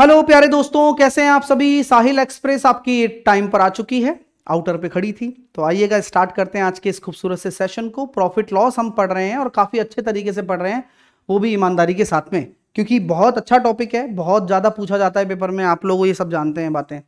Hello प्यारे दोस्तों कैसे हैं आप सभी साहिल एक्सप्रेस आपकी टाइम पर आ चुकी है आउटर पे खड़ी थी तो आइएगा स्टार्ट करते हैं आज के इस खूबसूरत से सेशन को प्रॉफिट लॉस हम पढ़ रहे हैं और काफ़ी अच्छे तरीके से पढ़ रहे हैं वो भी ईमानदारी के साथ में क्योंकि बहुत अच्छा टॉपिक है बहुत ज़्यादा पूछा जाता है पेपर में आप लोग ये सब जानते हैं बातें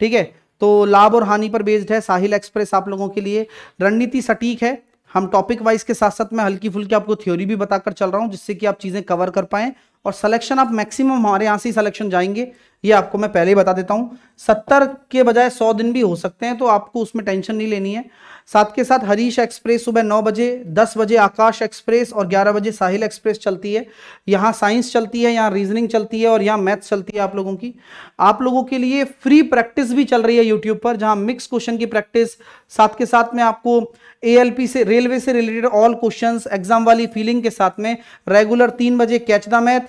ठीक है तो लाभ और हानि पर बेस्ड है साहिल एक्सप्रेस आप लोगों के लिए रणनीति सटीक है हम टॉपिक वाइज के साथ साथ मैं हल्की फुल्की आपको थ्योरी भी बताकर चल रहा हूँ जिससे कि आप चीज़ें कवर कर पाएँ और सलेक्शन आप मैक्सिमम हमारे यहाँ से ही सलेक्शन जाएंगे ये आपको मैं पहले ही बता देता हूँ सत्तर के बजाय सौ दिन भी हो सकते हैं तो आपको उसमें टेंशन नहीं लेनी है साथ के साथ हरीश एक्सप्रेस सुबह नौ बजे दस बजे आकाश एक्सप्रेस और ग्यारह बजे साहिल एक्सप्रेस चलती है यहाँ साइंस चलती है यहाँ रीजनिंग चलती है और यहाँ मैथ्स चलती है आप लोगों की आप लोगों के लिए फ्री प्रैक्टिस भी चल रही है यूट्यूब पर जहाँ मिक्स क्वेश्चन की प्रैक्टिस साथ के साथ में आपको ए से रेलवे से रिलेटेड ऑल क्वेश्चन एग्जाम वाली फीलिंग के साथ में रेगुलर तीन बजे कैच द मैथ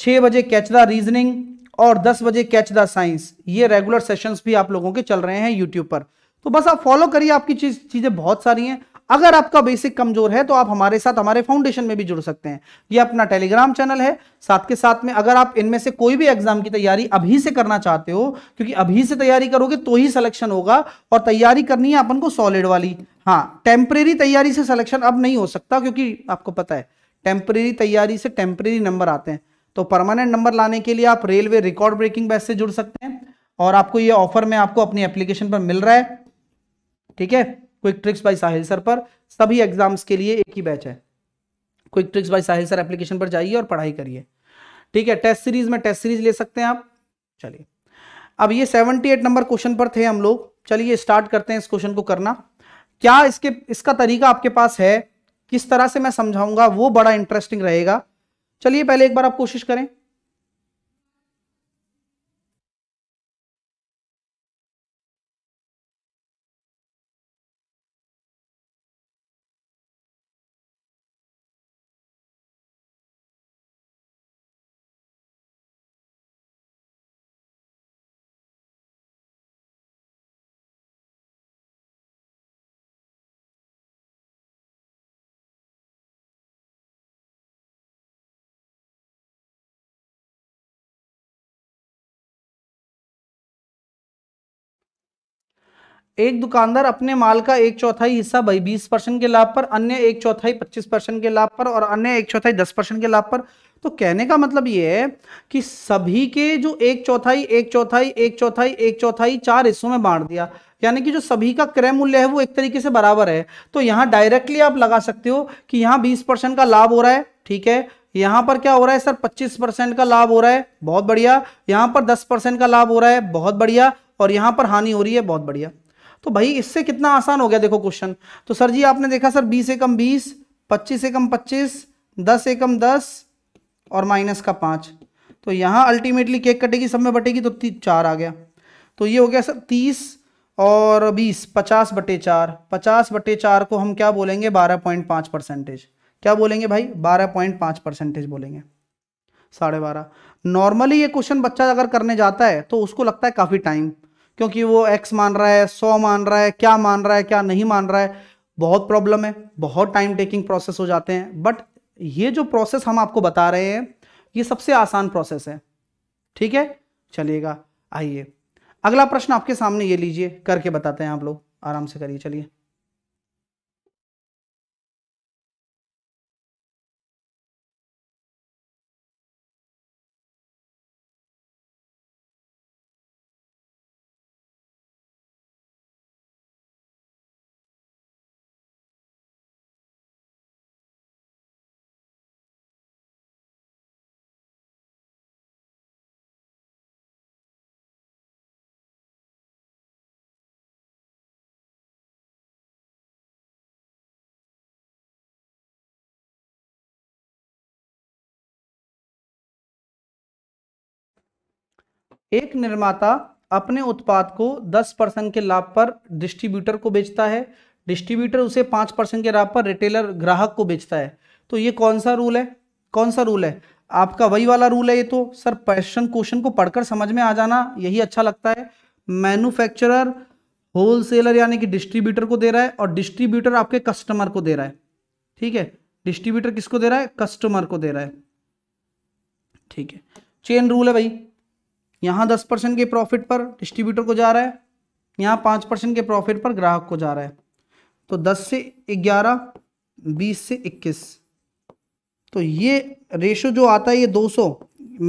छः बजे कैच द रीजनिंग और 10 बजे कैच द साइंस ये रेगुलर सेशंस भी आप लोगों के चल रहे हैं यूट्यूब पर तो बस आप फॉलो करिए आपकी चीज चीजें बहुत सारी हैं अगर आपका बेसिक कमजोर है तो आप हमारे साथ हमारे फाउंडेशन में भी जुड़ सकते हैं ये अपना टेलीग्राम चैनल है साथ के साथ में अगर आप इनमें से कोई भी एग्जाम की तैयारी अभी से करना चाहते हो क्योंकि अभी से तैयारी करोगे तो ही सिलेक्शन होगा और तैयारी करनी है अपन को सॉलिड वाली हाँ टेम्परेरी तैयारी से सिलेक्शन अब नहीं हो सकता क्योंकि आपको पता है टेम्परेरी तैयारी से टेम्परेरी नंबर आते हैं तो परमानेंट नंबर लाने के लिए आप रेलवे रिकॉर्ड ब्रेकिंग बैच से जुड़ सकते हैं और आपको ये ऑफर में आपको अपनी एप्लीकेशन पर मिल रहा है ठीक है quick tricks by Sahil sir पर सभी एग्जाम्स के लिए एक ही बैच है quick tricks by Sahil sir application पर जाइए और पढ़ाई करिए ठीक है टेस्ट सीरीज में टेस्ट सीरीज ले सकते हैं आप चलिए अब ये 78 नंबर क्वेश्चन पर थे हम लोग चलिए स्टार्ट करते हैं इस क्वेश्चन को करना क्या इसके इसका तरीका आपके पास है किस तरह से मैं समझाऊंगा वो बड़ा इंटरेस्टिंग रहेगा चलिए पहले एक बार आप कोशिश करें एक दुकानदार अपने माल का एक चौथाई हिस्सा भाई बीस परसेंट के लाभ पर अन्य एक चौथाई पच्चीस परसेंट के लाभ पर और अन्य एक चौथाई दस परसेंट के लाभ पर तो कहने का मतलब ये है कि सभी के जो एक चौथाई एक चौथाई एक चौथाई एक चौथाई चार हिस्सों में बांट दिया यानी कि जो सभी का क्रय मूल्य है वो एक तरीके से बराबर है तो यहाँ डायरेक्टली आप लगा सकते हो कि यहाँ बीस परसेंट का लाभ हो रहा है ठीक है यहां पर क्या हो रहा है सर पच्चीस परसेंट का लाभ हो रहा है बहुत बढ़िया यहाँ पर दस परसेंट का लाभ हो रहा है बहुत बढ़िया और यहाँ पर हानि हो रही है बहुत बढ़िया तो भाई इससे कितना आसान हो गया देखो क्वेश्चन तो सर जी आपने देखा सर बीस एकम बीस पच्चीस एकम पच्चीस दस एकम दस और माइनस का पाँच तो यहाँ अल्टीमेटली केक कटेगी सब में बटेगी तो चार आ गया तो ये हो गया सर तीस और बीस पचास बटे चार पचास बटे चार को हम क्या बोलेंगे बारह पॉइंट पाँच परसेंटेज क्या बोलेंगे भाई बारह पॉइंट पाँच परसेंटेज बोलेंगे साढ़े बारह नॉर्मली ये क्वेश्चन बच्चा अगर करने जाता है तो उसको लगता है काफ़ी टाइम क्योंकि वो एक्स मान रहा है सौ मान रहा है क्या मान रहा है क्या नहीं मान रहा है बहुत प्रॉब्लम है बहुत टाइम टेकिंग प्रोसेस हो जाते हैं बट ये जो प्रोसेस हम आपको बता रहे हैं ये सबसे आसान प्रोसेस है ठीक है चलिएगा आइए अगला प्रश्न आपके सामने ये लीजिए करके बताते हैं आप लोग आराम से करिए चलिए एक निर्माता अपने उत्पाद को 10 परसेंट के लाभ पर डिस्ट्रीब्यूटर को बेचता है डिस्ट्रीब्यूटर उसे 5 परसेंट के लाभ पर रिटेलर ग्राहक को बेचता है तो ये कौन सा रूल है कौन सा रूल है आपका वही वाला रूल है ये तो सर क्वेश्चन क्वेश्चन को पढ़कर समझ में आ जाना यही अच्छा लगता है मैन्युफैक्चरर होलसेलर यानी कि डिस्ट्रीब्यूटर को दे रहा है और डिस्ट्रीब्यूटर आपके कस्टमर को दे रहा है ठीक है डिस्ट्रीब्यूटर किसको दे रहा है कस्टमर को दे रहा है ठीक है चेन रूल है भाई यहाँ दस परसेंट के प्रॉफिट पर डिस्ट्रीब्यूटर को जा रहा है यहाँ पाँच परसेंट के प्रॉफिट पर ग्राहक को जा रहा है तो दस से ग्यारह बीस से इक्कीस तो ये रेशो जो आता है ये दो सौ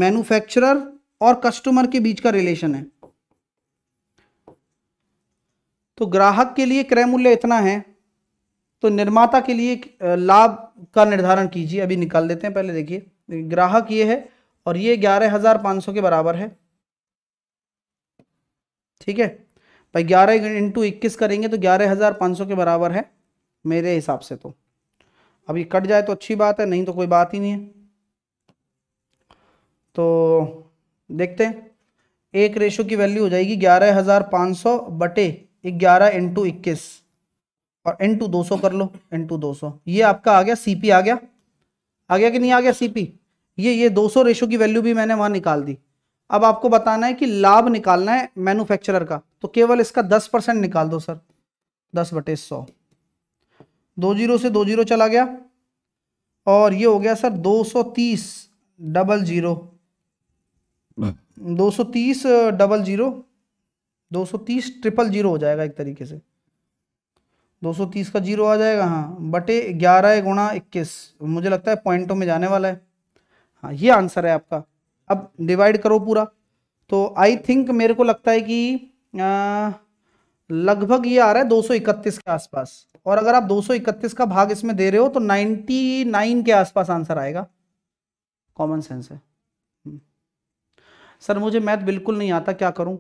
मैन्युफैक्चरर और कस्टमर के बीच का रिलेशन है तो ग्राहक के लिए क्रय मूल्य इतना है तो निर्माता के लिए लाभ का निर्धारण कीजिए अभी निकाल देते हैं पहले देखिए ग्राहक ये है और ये ग्यारह हज़ार पाँच सौ के बराबर है ठीक है भाई ग्यारह इंटू इक्कीस करेंगे तो ग्यारह हज़ार पाँच सौ के बराबर है मेरे हिसाब से तो अब ये कट जाए तो अच्छी बात है नहीं तो कोई बात ही नहीं है तो देखते हैं एक रेशो की वैल्यू हो जाएगी ग्यारह हज़ार पाँच सौ बटे ग्यारह इंटू इक्कीस और इंटू दो सौ कर लो इंटू दो सौ ये आपका आ गया पी आ गया आ गया कि नहीं आ गया पी ये ये दो सौ रेशो की वैल्यू भी मैंने वहाँ निकाल दी अब आपको बताना है कि लाभ निकालना है मैन्युफैक्चरर का तो केवल इसका दस परसेंट निकाल दो सर दस बटे सौ दो जीरो से दो जीरो चला गया और ये हो गया सर दो सौ तीस डबल जीरो दो सौ तीस डबल जीरो दो सौ तीस ट्रिपल जीरो हो जाएगा एक तरीके से दो सौ तीस का जीरो आ जाएगा हाँ बटे ग्यारह गुणा इक्कीस मुझे लगता है पॉइंटों में जाने वाला है हाँ ये आंसर है आपका अब डिवाइड करो पूरा तो आई थिंक मेरे को लगता है कि लगभग ये आ रहा है 231 के आसपास और अगर आप 231 का भाग इसमें दे रहे हो तो 99 के आसपास आंसर आएगा कॉमन सेंस है सर हम्म। मुझे मैथ बिल्कुल नहीं आता क्या करूं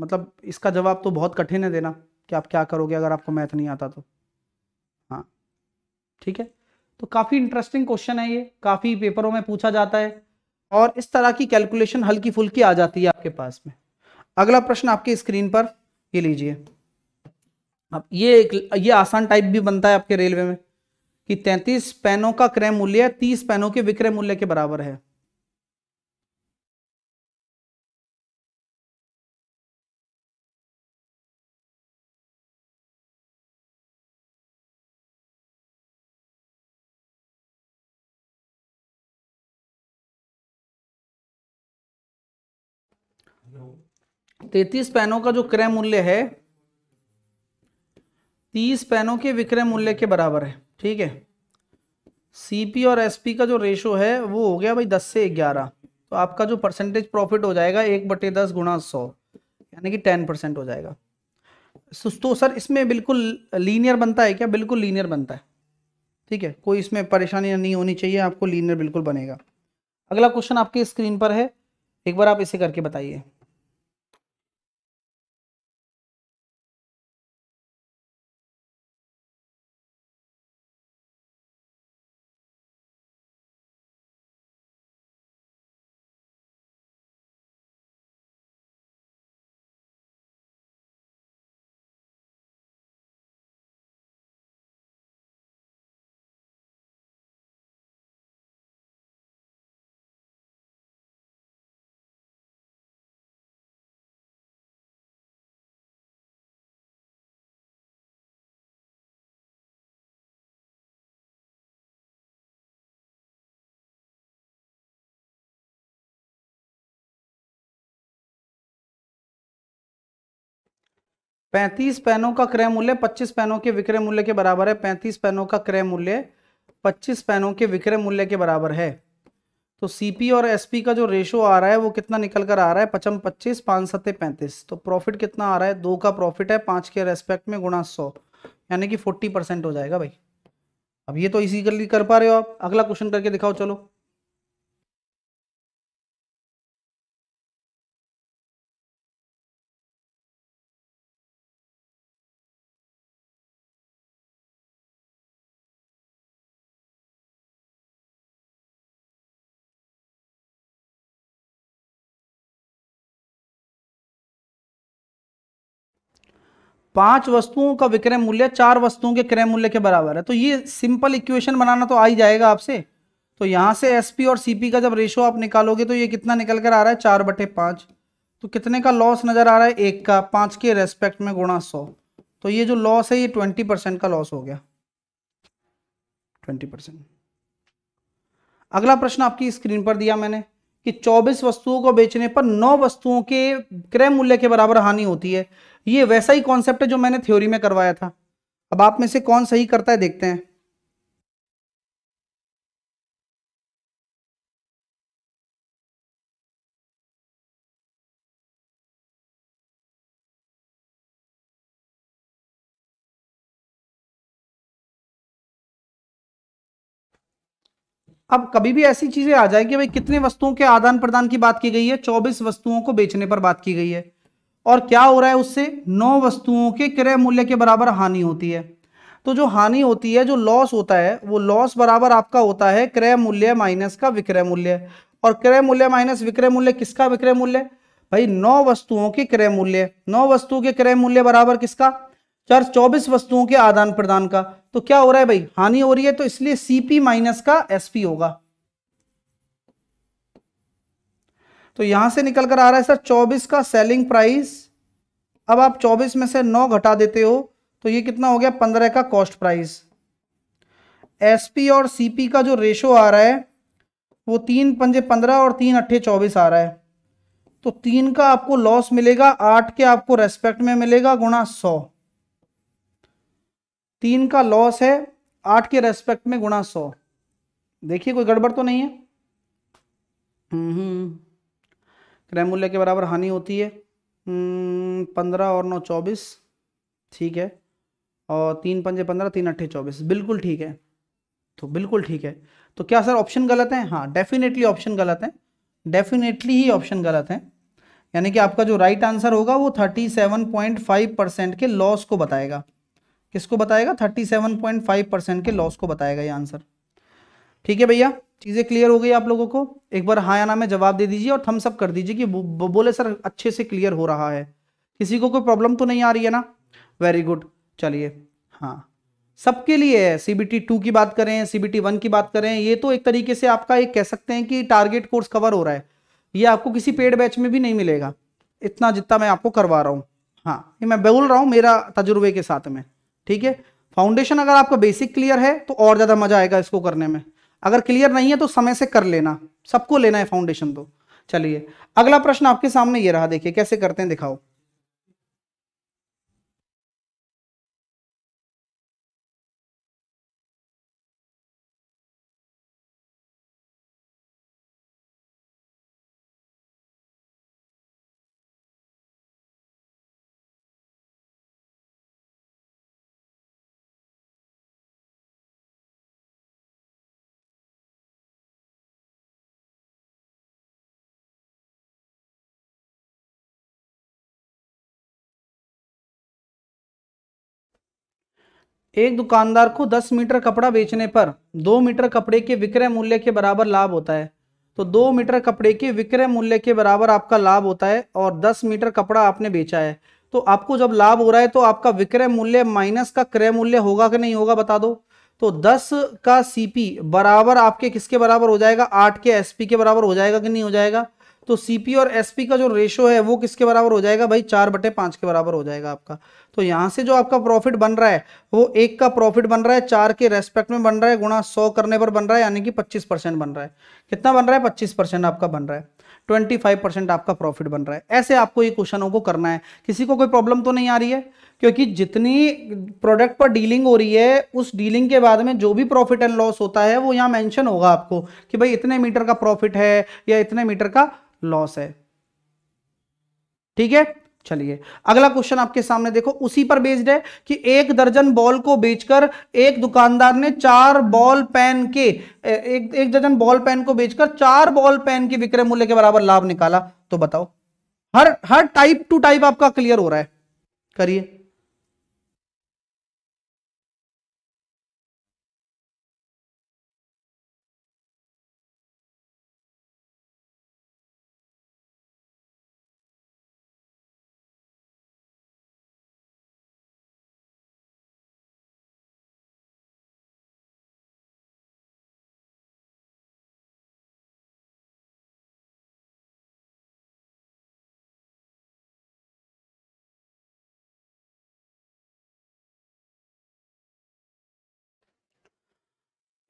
मतलब इसका जवाब तो बहुत कठिन है देना कि आप क्या करोगे अगर आपको मैथ नहीं आता तो हाँ ठीक है तो काफ़ी इंटरेस्टिंग क्वेश्चन है ये काफ़ी पेपरों में पूछा जाता है और इस तरह की कैलकुलेशन हल्की फुल्की आ जाती है आपके पास में अगला प्रश्न आपकी स्क्रीन पर ये लीजिए अब ये एक ये आसान टाइप भी बनता है आपके रेलवे में कि 33 पेनों का क्रय मूल्य 30 पेनों के विक्रय मूल्य के बराबर है तैतीस पैनों का जो क्रय मूल्य है तीस पैनों के विक्रय मूल्य के बराबर है ठीक है सीपी और एसपी का जो रेशो है वो हो गया भाई दस से ग्यारह तो आपका जो परसेंटेज प्रॉफिट हो जाएगा एक बटे दस गुणा सौ यानी कि टेन परसेंट हो जाएगा तो सर इसमें बिल्कुल लीनियर बनता है क्या बिल्कुल लीनियर बनता है ठीक है कोई इसमें परेशानी नहीं होनी चाहिए आपको लीनियर बिल्कुल बनेगा अगला क्वेश्चन आपकी स्क्रीन पर है एक बार आप इसे करके बताइए पैंतीस पेनों का क्रय मूल्य पच्चीस पेनों के विक्रय मूल्य के बराबर है पैंतीस पेनों का क्रय मूल्य पच्चीस पेनों के विक्रय मूल्य के बराबर है तो सीपी और एसपी का जो रेशो आ रहा है वो कितना निकल कर आ रहा है पचम पच्चीस पाँच सत्ते पैंतीस तो प्रॉफिट कितना आ रहा है दो का प्रॉफिट है पाँच के रेस्पेक्ट में गुणा सौ यानी कि फोर्टी परसेंट हो जाएगा भाई अब ये तो इसी कर पा रहे हो आप अगला क्वेश्चन करके दिखाओ चलो पांच वस्तुओं का विक्रय मूल्य चार वस्तुओं के क्रय मूल्य के बराबर है तो ये सिंपल इक्वेशन बनाना तो आ ही जाएगा आपसे तो यहां से एस पी और सीपी का जब रेशो आप निकालोगे तो ये कितना निकल कर आ रहा है चार बटे पांच तो कितने का लॉस नज़र आ रहा है एक का पांच के रेस्पेक्ट में गुणा सौ तो ये जो लॉस है ये ट्वेंटी परसेंट का लॉस हो गया ट्वेंटी परसेंट अगला प्रश्न आपकी स्क्रीन पर दिया मैंने कि 24 वस्तुओं को बेचने पर 9 वस्तुओं के क्रय मूल्य के बराबर हानि होती है ये वैसा ही कॉन्सेप्ट है जो मैंने थ्योरी में करवाया था अब आप में से कौन सही करता है देखते हैं अब कभी भी ऐसी चीजें आ जाए कि भाई कितने वस्तुओं के आदान प्रदान की बात की गई है चौबीस वस्तुओं को बेचने पर बात की गई है और क्या हो रहा है उससे नौ वस्तुओं के क्रय मूल्य के बराबर हानि होती है तो जो हानि होती है जो लॉस होता है वो लॉस बराबर आपका होता है क्रय मूल्य माइनस का विक्रय मूल्य और क्रय मूल्य माइनस विक्रय मूल्य किसका विक्रय मूल्य भाई नौ वस्तुओं के क्रय मूल्य नौ वस्तुओं के क्रय मूल्य बराबर किसका चार चौबीस वस्तुओं के आदान प्रदान का तो क्या हो रहा है भाई हानि हो रही है तो इसलिए सीपी माइनस का एसपी होगा तो यहां से निकल कर आ रहा है सर चौबीस का सेलिंग प्राइस अब आप चौबीस में से नौ घटा देते हो तो ये कितना हो गया पंद्रह का कॉस्ट प्राइस एसपी और सीपी का जो रेशो आ रहा है वो तीन पंजे पंद्रह और तीन अट्ठे चौबीस आ रहा है तो तीन का आपको लॉस मिलेगा आठ के आपको रेस्पेक्ट में मिलेगा गुणा सौ तीन का लॉस है आठ के रेस्पेक्ट में गुणा सौ देखिए कोई गड़बड़ तो नहीं है हम्म, क्रय मूल्य के बराबर हानि होती है हम्म, पंद्रह और नौ चौबीस ठीक है और तीन पंजे पंद्रह तीन अट्ठे चौबीस बिल्कुल ठीक है तो बिल्कुल ठीक है तो क्या सर ऑप्शन गलत है हाँ डेफिनेटली ऑप्शन गलत है डेफिनेटली ही ऑप्शन गलत है यानी कि आपका जो राइट right आंसर होगा वो thirty seven point five percent के लॉस को बताएगा किसको बताएगा 37.5 परसेंट के लॉस को बताएगा ये आंसर ठीक है भैया चीज़ें क्लियर हो गई आप लोगों को एक बार हाँ या ना में जवाब दे दीजिए और थम्सअप कर दीजिए कि बो, बोले सर अच्छे से क्लियर हो रहा है किसी को कोई प्रॉब्लम तो नहीं आ रही है ना वेरी गुड चलिए हाँ सबके लिए है सी बी टी टू की बात करें सी बी टी वन की बात करें ये तो एक तरीके से आपका एक कह सकते हैं कि टारगेट कोर्स कवर हो रहा है ये आपको किसी पेड बैच में भी नहीं मिलेगा इतना जितना मैं आपको करवा रहा हूँ हाँ ये मैं बोल रहा हूँ मेरा तजुर्बे के साथ में ठीक है फाउंडेशन अगर आपका बेसिक क्लियर है तो और ज़्यादा मजा आएगा इसको करने में अगर क्लियर नहीं है तो समय से कर लेना सबको लेना है फाउंडेशन तो चलिए अगला प्रश्न आपके सामने ये रहा देखिए कैसे करते हैं दिखाओ एक दुकानदार को 10 मीटर कपड़ा बेचने पर 2 मीटर कपड़े के विक्रय मूल्य के बराबर लाभ होता है तो 2 मीटर कपड़े के विक्रय मूल्य के बराबर आपका लाभ होता है और 10 मीटर कपड़ा आपने बेचा है तो आपको जब लाभ हो रहा है तो आपका विक्रय मूल्य माइनस का क्रय मूल्य होगा कि नहीं होगा बता दो तो 10 का सीपी बराबर आपके किसके बराबर हो जाएगा आठ के एसपी के बराबर हो जाएगा कि नहीं हो जाएगा तो सीपी और एसपी का जो रेशो है वो किसके बराबर हो जाएगा भाई चार बटे पांच के बराबर हो जाएगा आपका तो यहां से जो आपका प्रॉफिट बन रहा है वो एक का प्रॉफिट बन रहा है चार के रेस्पेक्ट में बन रहा है गुणा सौ करने पर बन रहा है यानी कि पच्चीस परसेंट बन रहा है कितना बन रहा है पच्चीस परसेंट आपका बन रहा है ट्वेंटी फाइव परसेंट आपका प्रॉफिट बन रहा है ऐसे आपको ये क्वेश्चनों को करना है किसी को कोई प्रॉब्लम तो नहीं आ रही है क्योंकि जितनी प्रोडक्ट पर डीलिंग हो रही है उस डीलिंग के बाद में जो भी प्रॉफिट एंड लॉस होता है वो यहाँ मेंशन होगा आपको कि भाई इतने मीटर का प्रॉफिट है या इतने मीटर का लॉस है ठीक है चलिए अगला क्वेश्चन आपके सामने देखो उसी पर बेस्ड है कि एक दर्जन बॉल को बेचकर एक दुकानदार ने चार बॉल पेन के एक एक दर्जन बॉल पेन को बेचकर चार बॉल पेन के विक्रय मूल्य के बराबर लाभ निकाला तो बताओ हर हर टाइप टू टाइप आपका क्लियर हो रहा है करिए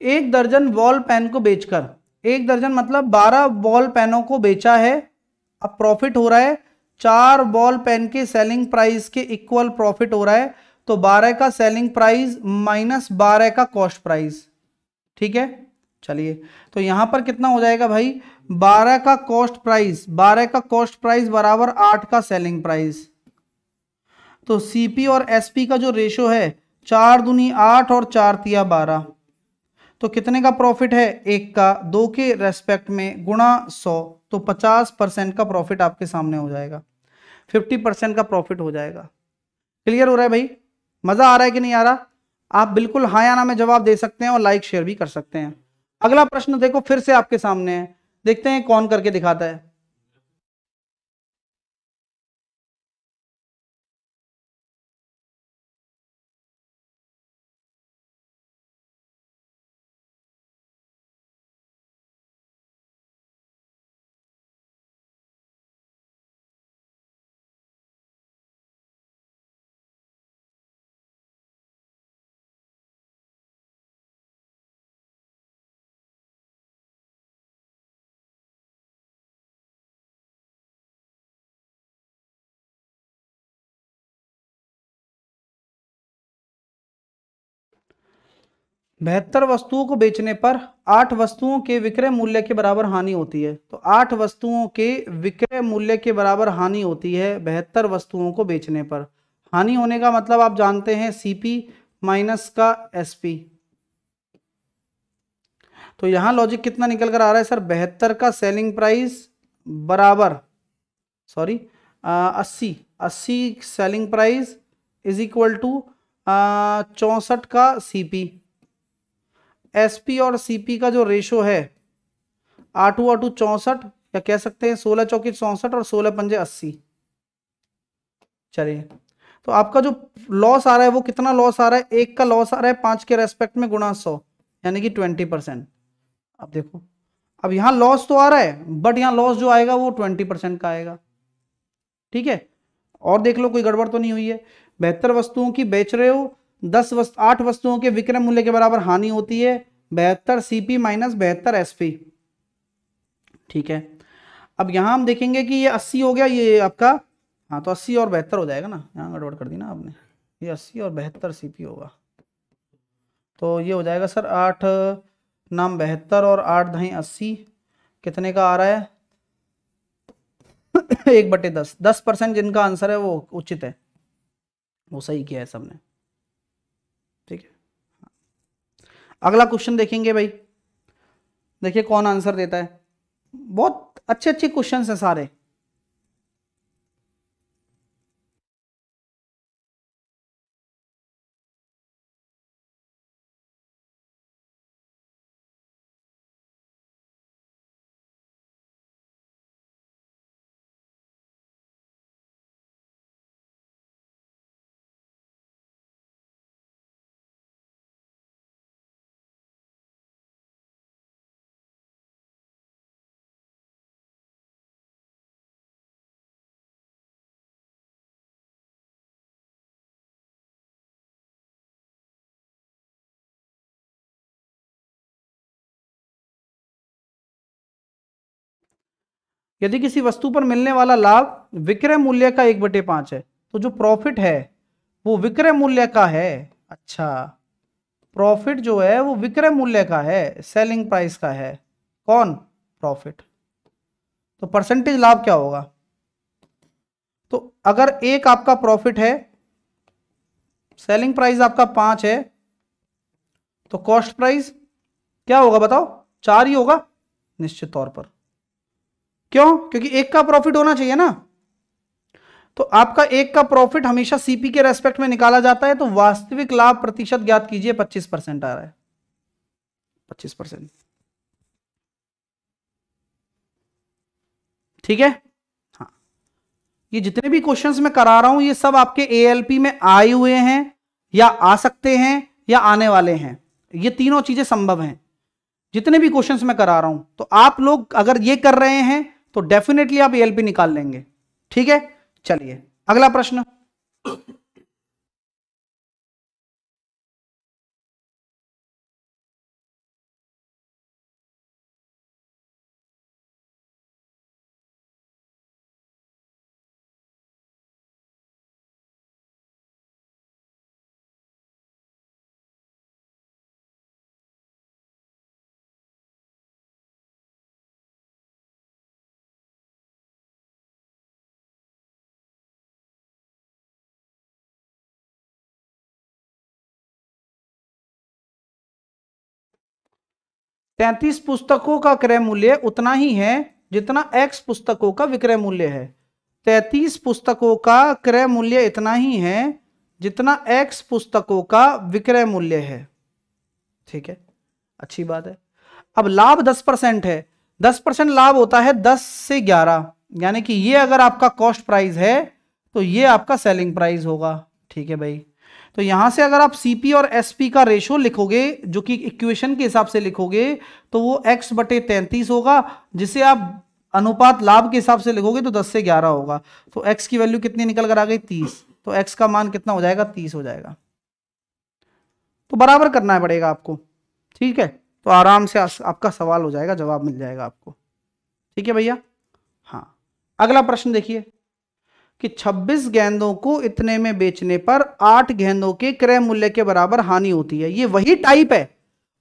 एक दर्जन वॉल पेन को बेचकर एक दर्जन मतलब बारह बॉल पेनों को बेचा है अब प्रॉफिट हो रहा है चार बॉल पेन के सेलिंग प्राइस के इक्वल प्रॉफिट हो रहा है तो बारह का सेलिंग प्राइस माइनस बारह का कॉस्ट प्राइस ठीक है चलिए तो यहां पर कितना हो जाएगा भाई बारह का कॉस्ट प्राइस बारह का कॉस्ट प्राइस बराबर आठ का सेलिंग प्राइस तो सीपी और एसपी का जो रेशो है चार दुनी आठ और चार तिया बारह तो कितने का प्रॉफिट है एक का दो के रेस्पेक्ट में गुणा सौ तो पचास परसेंट का प्रॉफिट आपके सामने हो जाएगा फिफ्टी परसेंट का प्रॉफिट हो जाएगा क्लियर हो रहा है भाई मज़ा आ रहा है कि नहीं आ रहा आप बिल्कुल हाँ या ना में जवाब दे सकते हैं और लाइक शेयर भी कर सकते हैं अगला प्रश्न देखो फिर से आपके सामने है देखते हैं कौन करके दिखाता है बेहतर वस्तुओं को बेचने पर आठ वस्तुओं के विक्रय मूल्य के बराबर हानि होती है तो आठ वस्तुओं के विक्रय मूल्य के बराबर हानि होती है बेहतर वस्तुओं को बेचने पर हानि होने का मतलब आप जानते हैं सीपी माइनस का एसपी तो यहां लॉजिक कितना निकल कर आ रहा है सर बेहतर का सेलिंग प्राइस बराबर सॉरी अस्सी अस्सी selling price is equal to चौसठ का सीपी एसपी और सीपी का जो रेशो है आठू आठू चौसठ या कह सकते हैं सोलह चौकी चौसठ और सोलह पंजे अस्सी चलिए तो आपका जो लॉस आ रहा है वो कितना लॉस आ रहा है एक का लॉस आ रहा है पांच के रेस्पेक्ट में गुणा सौ यानी कि ट्वेंटी परसेंट अब देखो अब यहां लॉस तो आ रहा है बट यहां लॉस जो आएगा वो ट्वेंटी परसेंट का आएगा ठीक है और देख लो कोई गड़बड़ तो नहीं हुई है बेहतर वस्तुओं की बेच रहे हो दस वस्त, आठ वस्तुओं के विक्रय मूल्य के बराबर हानि होती है बेहतर सीपी माइनस बेहतर एसपी ठीक है अब यहां हम देखेंगे कि ये अस्सी हो गया ये आपका हाँ तो अस्सी और बेहतर हो जाएगा ना यहाँ गड़बड़ कर दी ना आपने ये अस्सी और बेहतर सीपी होगा तो ये हो जाएगा सर आठ नाम बहत्तर और आठ दही अस्सी कितने का आ रहा है एक बटे दस दस परसेंट जिनका आंसर है वो उचित है वो सही किया है सबने अगला क्वेश्चन देखेंगे भाई देखिए कौन आंसर देता है बहुत अच्छे अच्छे क्वेश्चन हैं सारे यदि किसी वस्तु पर मिलने वाला लाभ विक्रय मूल्य का एक बटे पांच है तो जो प्रॉफिट है वो विक्रय मूल्य का है अच्छा प्रॉफिट जो है वो विक्रय मूल्य का है सेलिंग प्राइस का है कौन प्रॉफिट तो परसेंटेज लाभ क्या होगा तो अगर एक आपका प्रॉफिट है सेलिंग प्राइस आपका पांच है तो कॉस्ट प्राइस क्या होगा बताओ चार ही होगा निश्चित तौर पर क्यों क्योंकि एक का प्रॉफिट होना चाहिए ना तो आपका एक का प्रॉफिट हमेशा सीपी के रेस्पेक्ट में निकाला जाता है तो वास्तविक लाभ प्रतिशत ज्ञात कीजिए 25 परसेंट आ रहा है 25 परसेंट ठीक है हाँ ये जितने भी क्वेश्चंस मैं करा रहा हूं ये सब आपके एएलपी में आए हुए हैं या आ सकते हैं या आने वाले हैं ये तीनों चीजें संभव हैं जितने भी क्वेश्चंस मैं करा रहा हूं तो आप लोग अगर ये कर रहे हैं तो डेफिनेटली आप एल निकाल लेंगे ठीक है चलिए अगला प्रश्न तैतीस पुस्तकों का क्रय मूल्य उतना ही है जितना एक्स पुस्तकों का विक्रय मूल्य है तैतीस पुस्तकों का क्रय मूल्य इतना ही है जितना एक्स पुस्तकों का विक्रय मूल्य है ठीक है अच्छी बात है अब लाभ दस परसेंट है दस परसेंट लाभ होता है दस से ग्यारह यानी कि ये अगर आपका कॉस्ट प्राइस है तो ये आपका सेलिंग प्राइस होगा ठीक है भाई तो यहां से अगर आप सी और एस का रेशो लिखोगे जो कि इक्वेशन के हिसाब से लिखोगे तो वो एक्स बटे तैंतीस होगा जिसे आप अनुपात लाभ के हिसाब से लिखोगे तो 10 से 11 होगा तो एक्स की वैल्यू कितनी निकल कर आ गई 30 तो एक्स का मान कितना हो जाएगा 30 हो जाएगा तो बराबर करना है पड़ेगा आपको ठीक है तो आराम से आपका सवाल हो जाएगा जवाब मिल जाएगा आपको ठीक है भैया हाँ अगला प्रश्न देखिए कि 26 गेंदों को इतने में बेचने पर 8 गेंदों के क्रय मूल्य के बराबर हानि होती है ये वही टाइप है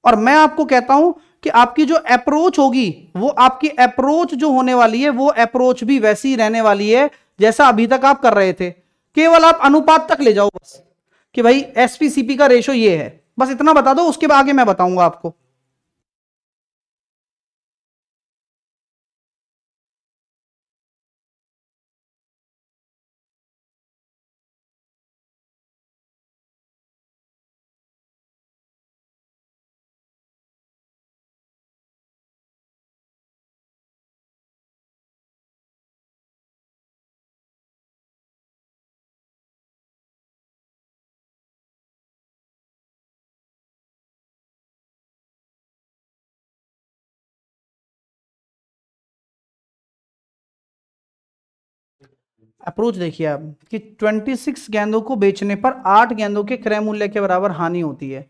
और मैं आपको कहता हूं कि आपकी जो अप्रोच होगी वो आपकी अप्रोच जो होने वाली है वो अप्रोच भी वैसी रहने वाली है जैसा अभी तक आप कर रहे थे केवल आप अनुपात तक ले जाओ बस कि भाई एसपीसीपी का रेशो ये है बस इतना बता दो उसके आगे मैं बताऊंगा आपको अप्रोच देखिए आप कि 26 गेंदों को बेचने पर 8 गेंदों के क्रय मूल्य के बराबर हानि होती है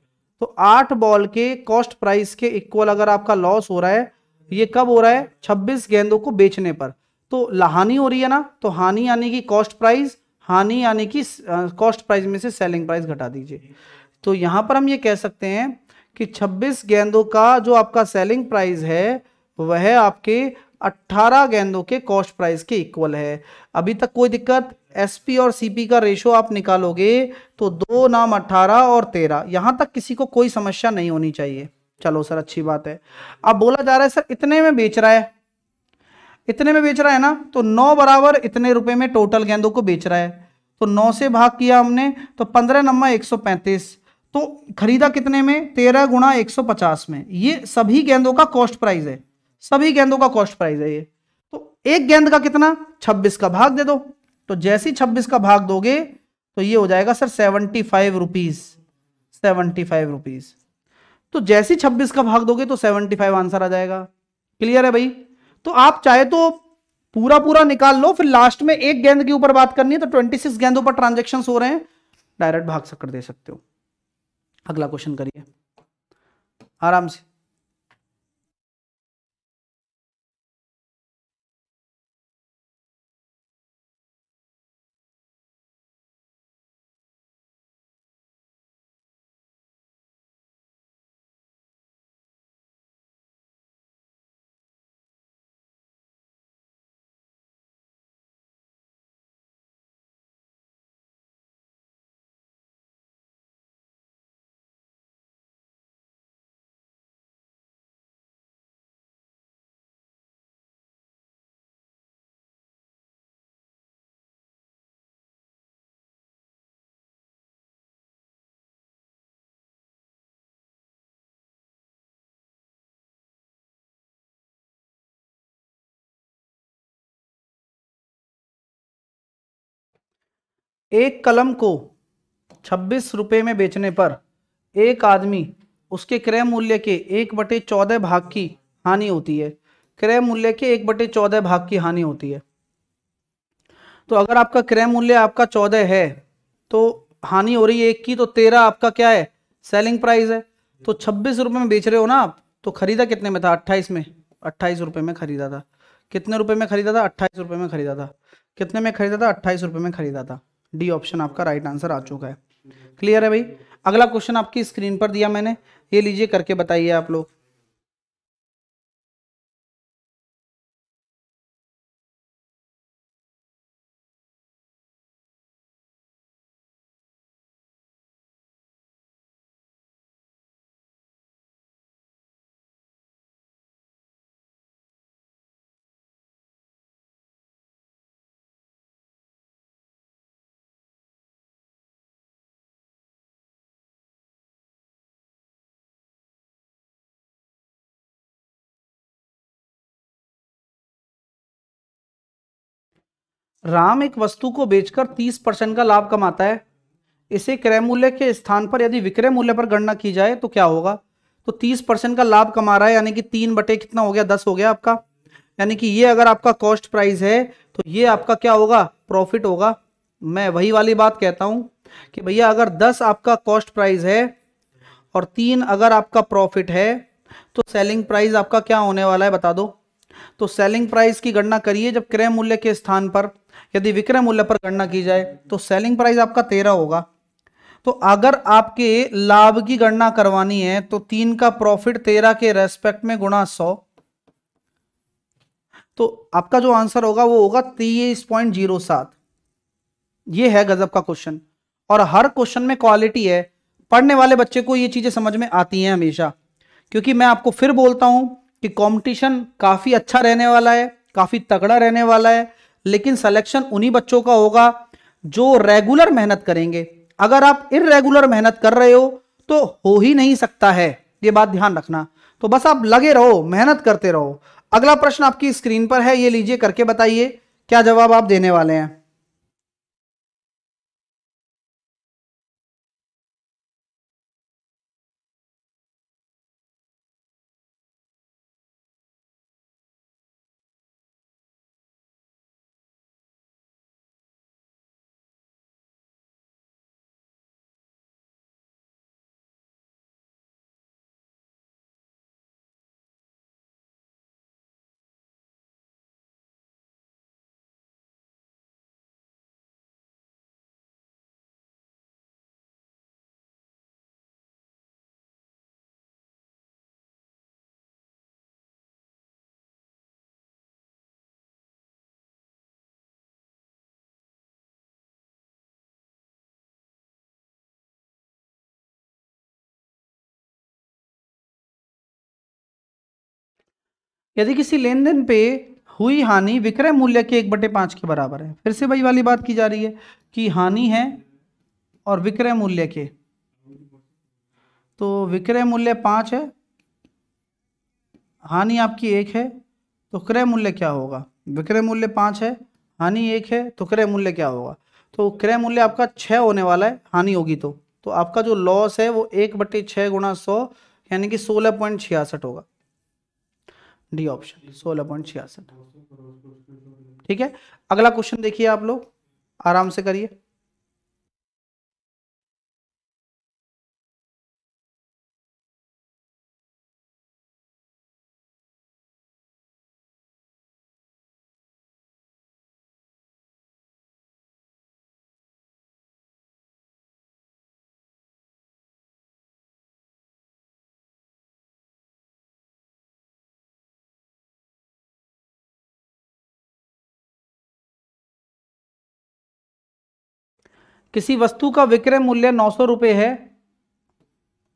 तो 8 बॉल के कॉस्ट प्राइस के इक्वल अगर आपका लॉस हो रहा है ये कब हो रहा है 26 गेंदों को बेचने पर तो हानि हो रही है ना तो हानि यानी कि कॉस्ट प्राइस हानि यानी कि कॉस्ट प्राइस में से सेलिंग प्राइस घटा दीजिए तो यहाँ पर हम ये कह सकते हैं कि 26 गेंदों का जो आपका सेलिंग प्राइस है वह आपके 18 गेंदों के कॉस्ट प्राइस के इक्वल है अभी तक कोई दिक्कत एसपी और सीपी का रेशो आप निकालोगे तो दो नाम 18 और 13 यहां तक किसी को कोई समस्या नहीं होनी चाहिए चलो सर अच्छी बात है अब बोला जा रहा है सर इतने में बेच रहा है इतने में बेच रहा है ना तो नौ बराबर इतने रुपए में टोटल गेंदों को बेच रहा है तो नौ से भाग किया हमने तो पंद्रह नंबर एक सौ पैंतीस तो खरीदा कितने में तेरह गुणा एक सौ पचास में ये सभी गेंदों का कॉस्ट प्राइस है सभी गेंदों का कॉस्ट प्राइस है ये तो एक गेंद का कितना छब्बीस का भाग दे दो तो जैसी छब्बीस का भाग दोगे तो ये हो जाएगा sir seventy five rupees seventy five rupees तो जैसी छब्बीस का भाग दोगे तो सेवनटी फाइव आंसर आ जाएगा क्लियर है भाई तो आप चाहे तो पूरा पूरा निकाल लो फिर लास्ट में एक गेंद के ऊपर बात करनी है तो ट्वेंटी सिक्स गेंदों पर ट्रांजेक्शन हो रहे हैं डायरेक्ट भाग सककर दे सकते हो अगला क्वेश्चन करिए आराम से एक कलम को छब्बीस रुपये में बेचने पर एक आदमी उसके क्रय मूल्य के एक बटे चौदह भाग की हानि होती है क्रय मूल्य के एक बटे चौदह भाग की हानि होती है तो अगर आपका क्रय मूल्य आपका चौदह है तो हानि हो रही है एक की तो तेरह आपका क्या है सेलिंग प्राइस है तो छब्बीस रुपये में बेच रहे हो ना आप तो खरीदा कितने में था अट्ठाईस में अट्ठाईस रुपये में खरीदा था कितने रुपये में खरीदा था अट्ठाईस रुपये में खरीदा था कितने में खरीदा था अट्ठाईस रुपये में खरीदा था डी ऑप्शन आपका राइट आंसर आ चुका है क्लियर है भाई अगला क्वेश्चन आपकी स्क्रीन पर दिया मैंने ये लीजिए करके बताइए आप लोग राम एक वस्तु को बेचकर 30 परसेंट का लाभ कमाता है इसे क्रय मूल्य के स्थान पर यदि विक्रय मूल्य पर गणना की जाए तो क्या होगा तो 30 परसेंट का लाभ कमा रहा है यानी कि तीन बटे कितना हो गया दस हो गया आपका यानी कि ये अगर आपका कॉस्ट प्राइस है तो ये आपका क्या होगा प्रॉफिट होगा मैं वही वाली बात कहता हूँ कि भैया अगर दस आपका कॉस्ट प्राइस है और तीन अगर आपका प्रॉफिट है तो सेलिंग प्राइस आपका क्या होने वाला है बता दो तो सेलिंग प्राइस की गणना करिए जब क्रय मूल्य के स्थान पर यदि विक्रय मूल्य पर गणना की जाए तो सेलिंग प्राइस आपका तेरह होगा तो अगर आपके लाभ की गणना करवानी है तो तीन का प्रॉफिट तेरह के रेस्पेक्ट में गुणा सौ तो आपका जो आंसर होगा वो होगा तेईस पॉइंट जीरो सात ये है गजब का क्वेश्चन और हर क्वेश्चन में क्वालिटी है पढ़ने वाले बच्चे को ये चीजें समझ में आती हैं हमेशा क्योंकि मैं आपको फिर बोलता हूं कि कंपटीशन काफी अच्छा रहने वाला है काफी तगड़ा रहने वाला है लेकिन सिलेक्शन उन्हीं बच्चों का होगा जो रेगुलर मेहनत करेंगे अगर आप इरेगुलर मेहनत कर रहे हो तो हो ही नहीं सकता है ये बात ध्यान रखना तो बस आप लगे रहो मेहनत करते रहो अगला प्रश्न आपकी स्क्रीन पर है ये लीजिए करके बताइए क्या जवाब आप देने वाले हैं यदि किसी लेन देन पे हुई हानि विक्रय मूल्य के एक बटे पाँच के बराबर है फिर से वही वाली बात की जा रही है कि हानि है और विक्रय मूल्य के तो विक्रय मूल्य पाँच है हानि आपकी एक है तो क्रय मूल्य क्या होगा विक्रय मूल्य पाँच है हानि एक है तो क्रय मूल्य क्या होगा तो क्रय मूल्य आपका छः होने वाला है हानि होगी तो तो आपका जो लॉस है वो एक बटे छः गुणा सौ यानी कि सोलह पॉइंट छियासठ होगा डी ऑप्शन सोलह पॉइंट छियासठ ठीक है अगला क्वेश्चन देखिए आप लोग आराम से करिए किसी वस्तु का विक्रय मूल्य नौ सौ रुपये है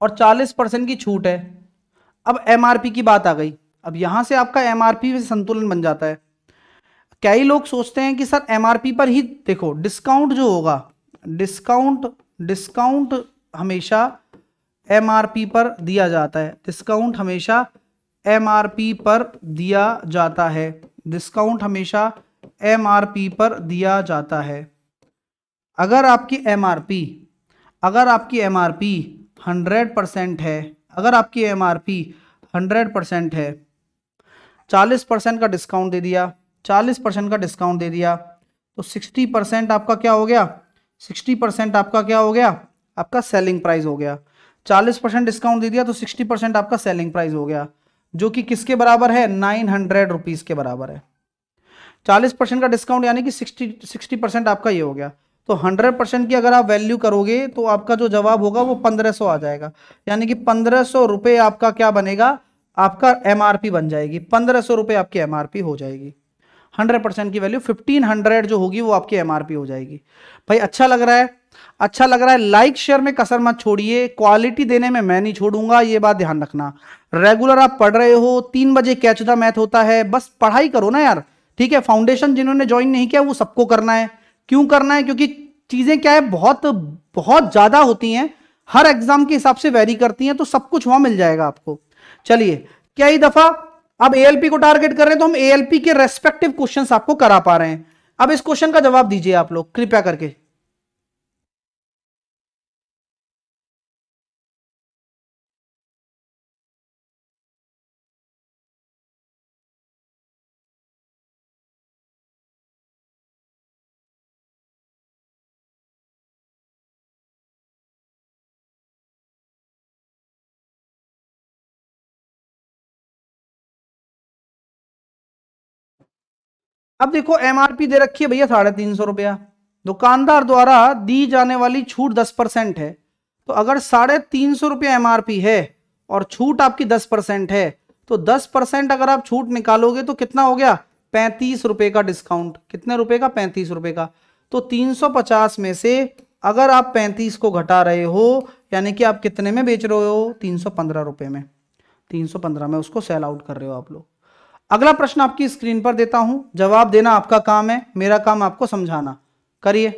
और चालीस परसेंट की छूट है अब पी की बात आ गई अब यहाँ से आपका एम एमआरपी संतुलन बन जाता है कई लोग सोचते हैं कि सर पी पर ही देखो डिस्काउंट जो होगा डिस्काउंट डिस्काउंट हमेशा पी पर दिया जाता है डिस्काउंट हमेशा पी पर दिया जाता है डिस्काउंट हमेशा पी पर दिया जाता है अगर आपकी एम अगर आपकी M R P hundred percent है अगर आपकी M R P hundred percent है चालीस परसेंट का डिस्काउंट दे दिया चालीस परसेंट का डिस्काउंट दे दिया तो सिक्सटी परसेंट आपका क्या हो गया सिक्सटी परसेंट आपका क्या हो गया आपका सेलिंग प्राइस हो गया चालीस परसेंट डिस्काउंट दे दिया तो सिक्सटी परसेंट आपका सेलिंग प्राइस हो गया जो कि किसके बराबर है नाइन हंड्रेड रुपीज़ के बराबर है चालीस परसेंट का डिस्काउंट यानी कि सिक्सटी सिक्सटी परसेंट आपका ये हो गया तो 100 परसेंट की अगर आप वैल्यू करोगे तो आपका जो जवाब होगा वो 1500 आ जाएगा यानी कि पंद्रह सौ आपका क्या बनेगा आपका एम बन जाएगी पंद्रह सौ रुपये आपकी एम हो जाएगी हंड्रेड परसेंट की वैल्यू फिफ्टीन हंड्रेड जो होगी वो आपकी एम हो जाएगी भाई अच्छा लग रहा है अच्छा लग रहा है लाइक शेयर में कसर मत छोड़िए क्वालिटी देने में मैं नहीं छोड़ूंगा ये बात ध्यान रखना रेगुलर आप पढ़ रहे हो तीन बजे कैच द मैथ होता है बस पढ़ाई करो ना यार ठीक है फाउंडेशन जिन्होंने ज्वाइन नहीं किया वो सबको करना है क्यों करना है क्योंकि चीज़ें क्या है बहुत बहुत ज़्यादा होती हैं हर एग्जाम के हिसाब से वेरी करती हैं तो सब कुछ वहां मिल जाएगा आपको चलिए क्या ही दफ़ा अब एएलपी को टारगेट कर रहे हैं तो हम एएलपी के रेस्पेक्टिव क्वेश्चंस आपको करा पा रहे हैं अब इस क्वेश्चन का जवाब दीजिए आप लोग कृपया करके अब देखो एमआरपी दे रखी है भैया साढ़े तीन सौ रुपया दुकानदार द्वारा दी जाने वाली छूट दस परसेंट है तो अगर साढ़े तीन सौ रुपया एमआरपी है और छूट आपकी दस परसेंट है तो दस परसेंट अगर आप छूट निकालोगे तो कितना हो गया पैंतीस रुपए का डिस्काउंट कितने रुपए का पैंतीस रुपए का तो तीन सौ पचास में से अगर आप पैंतीस को घटा रहे हो यानी कि आप कितने में बेच रहे हो तीन सौ पंद्रह रुपए में तीन सौ पंद्रह में उसको सेल आउट कर रहे हो आप लोग अगला प्रश्न आपकी स्क्रीन पर देता हूं जवाब देना आपका काम है मेरा काम आपको समझाना करिए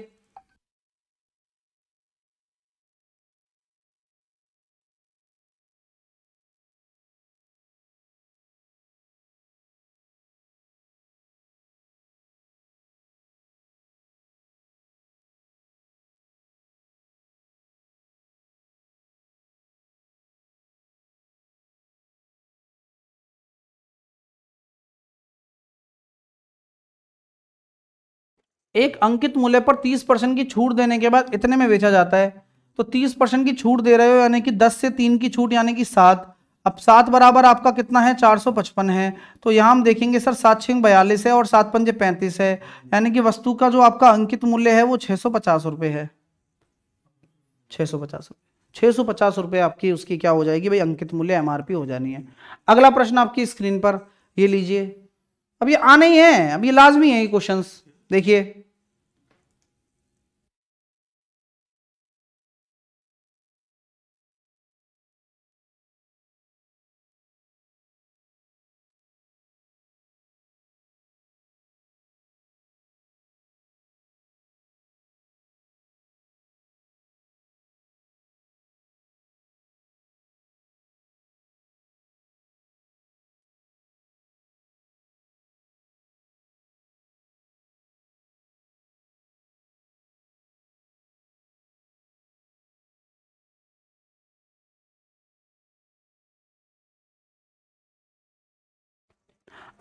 एक अंकित मूल्य पर तीस परसेंट की छूट देने के बाद इतने में बेचा जाता है तो तीस परसेंट की छूट दे रहे हो यानी कि दस से तीन की छूट यानी कि सात अब सात बराबर आपका कितना है चार सौ पचपन है तो यहाँ हम देखेंगे सर सात छिंग बयालीस है और सात पंजे पैंतीस है यानी कि वस्तु का जो आपका अंकित मूल्य है वो छः सौ पचास रुपये है छः सौ पचास सौ पचास रुपये आपकी उसकी क्या हो जाएगी भाई अंकित मूल्य एम हो जानी है अगला प्रश्न आपकी स्क्रीन पर ये लीजिए अब ये आने ही है अब ये लाजमी है ये क्वेश्चन देखिए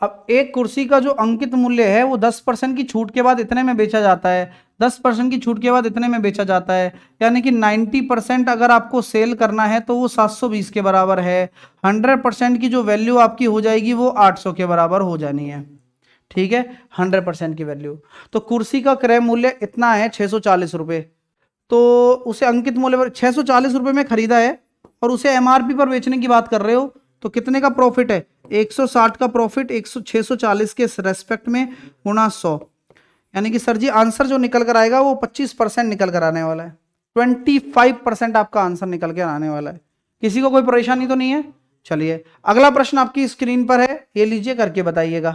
अब एक कुर्सी का जो अंकित मूल्य है वो दस परसेंट की छूट के बाद इतने में बेचा जाता है दस परसेंट की छूट के बाद इतने में बेचा जाता है यानी कि नाइन्टी परसेंट अगर आपको सेल करना है तो वो सात सौ बीस के बराबर है हंड्रेड परसेंट की जो वैल्यू आपकी हो जाएगी वो आठ सौ के बराबर हो जानी है ठीक है हंड्रेड परसेंट की वैल्यू तो कुर्सी का क्रय मूल्य इतना है छः सौ चालीस रुपये तो उसे अंकित मूल्य पर छः सौ चालीस रुपये में खरीदा है और उसे एम पर बेचने की बात कर रहे हो तो कितने का प्रॉफिट है 160 का प्रॉफिट एक सौ के रेस्पेक्ट में गुना सौ यानी कि सर जी आंसर जो निकल कर आएगा वो 25 परसेंट निकल कर आने वाला है 25 परसेंट आपका आंसर निकल कर आने वाला है किसी को कोई परेशानी तो नहीं है चलिए अगला प्रश्न आपकी स्क्रीन पर है ये लीजिए करके बताइएगा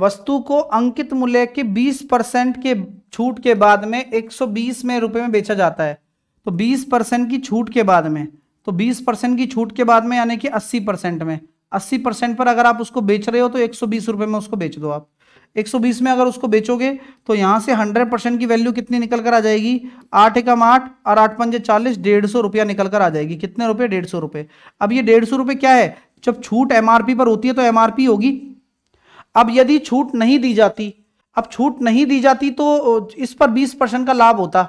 वस्तु को अंकित मूल्य के 20 परसेंट के छूट के बाद में 120 में रुपए में बेचा जाता है तो 20 परसेंट की छूट के बाद में तो 20 परसेंट की छूट के बाद में यानी कि 80 परसेंट में 80 परसेंट पर अगर आप उसको बेच रहे हो तो 120 रुपए में उसको बेच दो आप 120 में अगर उसको बेचोगे तो यहाँ से 100 परसेंट की वैल्यू कितनी निकल कर आ जाएगी आठ एकम आठ और आठ पंजे चालीस डेढ़ सौ रुपया निकल कर आ जाएगी कितने रुपये डेढ़ सौ रुपये अब ये डेढ़ सौ रुपये क्या है जब छूट एमआरपी पर होती है तो एमआरपी होगी अब यदि छूट नहीं दी जाती अब छूट नहीं दी जाती तो इस पर 20 परसेंट का लाभ होता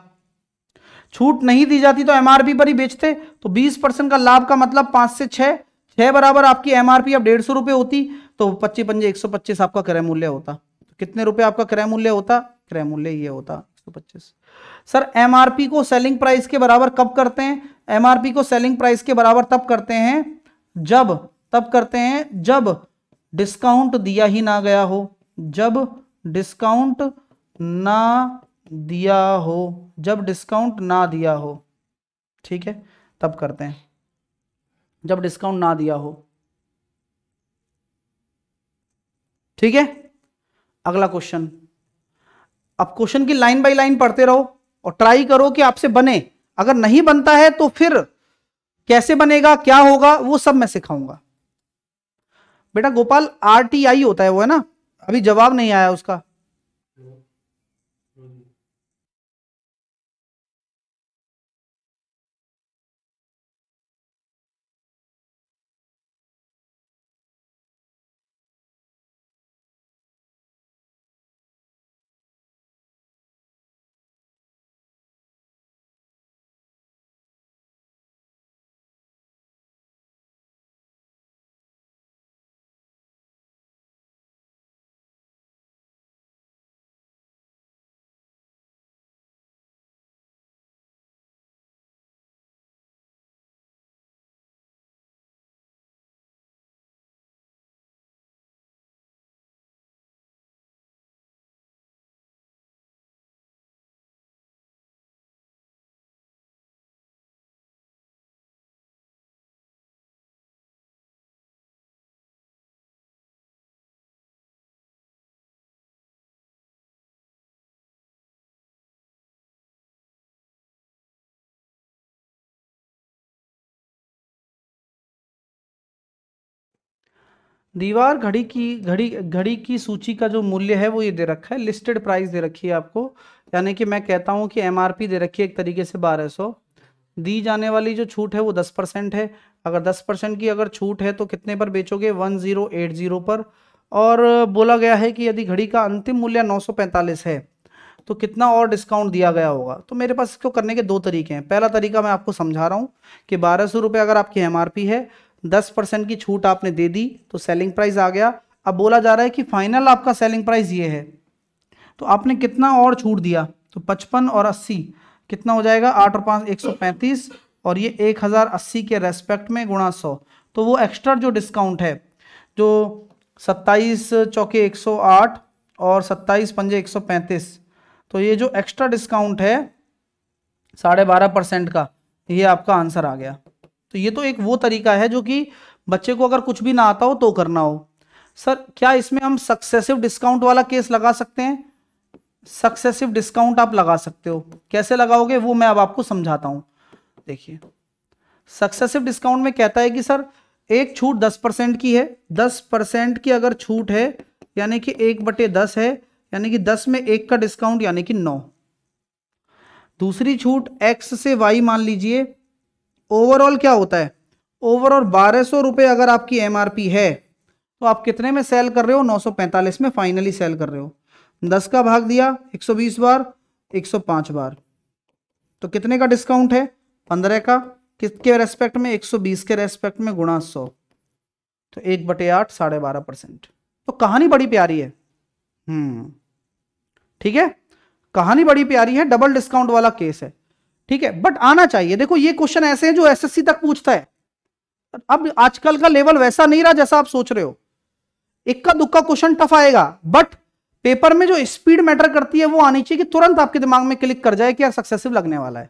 छूट नहीं दी जाती तो एमआरपी पर ही बेचते तो 20 परसेंट का लाभ का मतलब पांच से छह छह बराबर आपकी एमआरपी अब डेढ़ सौ रुपए होती तो पच्चीस पंजे एक सौ पच्चीस आपका क्रय मूल्य होता तो कितने रुपए आपका क्रय मूल्य होता क्रय मूल्य ये होता एक सौ पच्चीस सर एमआरपी को सेलिंग प्राइस के बराबर कब करते हैं एमआरपी को सेलिंग प्राइस के बराबर तब करते हैं जब तब करते हैं जब डिस्काउंट दिया ही ना गया हो जब डिस्काउंट ना दिया हो जब डिस्काउंट ना दिया हो ठीक है तब करते हैं जब डिस्काउंट ना दिया हो ठीक है अगला क्वेश्चन अब क्वेश्चन की लाइन बाय लाइन पढ़ते रहो और ट्राई करो कि आपसे बने अगर नहीं बनता है तो फिर कैसे बनेगा क्या होगा वो सब मैं सिखाऊंगा बेटा गोपाल आर होता है वो है ना अभी जवाब नहीं आया उसका दीवार घड़ी की घड़ी घड़ी की सूची का जो मूल्य है वो ये दे रखा है लिस्टेड प्राइस दे रखी है आपको यानी कि मैं कहता हूँ कि एमआरपी दे रखी है एक तरीके से बारह सौ दी जाने वाली जो छूट है वो दस परसेंट है अगर दस परसेंट की अगर छूट है तो कितने पर बेचोगे वन ज़ीरो एट ज़ीरो पर और बोला गया है कि यदि घड़ी का अंतिम मूल्य नौ सौ पैंतालीस है तो कितना और डिस्काउंट दिया गया होगा तो मेरे पास इसको करने के दो तरीके हैं पहला तरीका मैं आपको समझा रहा हूँ कि बारह सौ रुपये अगर आपकी एम है दस परसेंट की छूट आपने दे दी तो सेलिंग प्राइस आ गया अब बोला जा रहा है कि फाइनल आपका सेलिंग प्राइस ये है तो आपने कितना और छूट दिया तो पचपन और अस्सी कितना हो जाएगा आठ और पाँच एक सौ पैंतीस और ये एक हज़ार अस्सी के रेस्पेक्ट में गुणा सौ तो वो एक्स्ट्रा जो डिस्काउंट है जो सत्ताईस चौके एक सौ आठ और सत्ताईस पंजे एक सौ पैंतीस तो ये जो एक्स्ट्रा डिस्काउंट है साढ़े बारह परसेंट का ये आपका आंसर आ गया तो ये तो एक वो तरीका है जो कि बच्चे को अगर कुछ भी ना आता हो तो करना हो सर क्या इसमें हम सक्सेसिव डिस्काउंट वाला केस लगा सकते हैं सक्सेसिव डिस्काउंट आप लगा सकते हो कैसे लगाओगे वो मैं अब आपको समझाता हूं देखिए सक्सेसिव डिस्काउंट में कहता है कि सर एक छूट दस परसेंट की है दस परसेंट की अगर छूट है यानी कि एक बटे दस है यानी कि दस में एक का डिस्काउंट यानी कि नौ दूसरी छूट एक्स से वाई मान लीजिए ओवरऑल क्या होता है ओवरऑल बारह सौ रुपये अगर आपकी एमआरपी है तो आप कितने में सेल कर रहे हो 945 में फाइनली सेल कर रहे हो 10 का भाग दिया 120 बार 105 बार तो कितने का डिस्काउंट है 15 का किसके रेस्पेक्ट में 120 के रेस्पेक्ट में गुणा सौ तो एक बटे आठ साढ़े बारह परसेंट तो कहानी बड़ी प्यारी है हम्म ठीक है कहानी बड़ी प्यारी है डबल डिस्काउंट वाला केस है ठीक है बट आना चाहिए देखो ये क्वेश्चन ऐसे हैं जो एसएससी तक पूछता है अब आजकल का लेवल वैसा नहीं रहा जैसा आप सोच रहे हो इक्का दुक्का क्वेश्चन टफ आएगा बट पेपर में जो स्पीड मैटर करती है वो आनी चाहिए कि तुरंत आपके दिमाग में क्लिक कर जाए कि यार सक्सेसिव लगने वाला है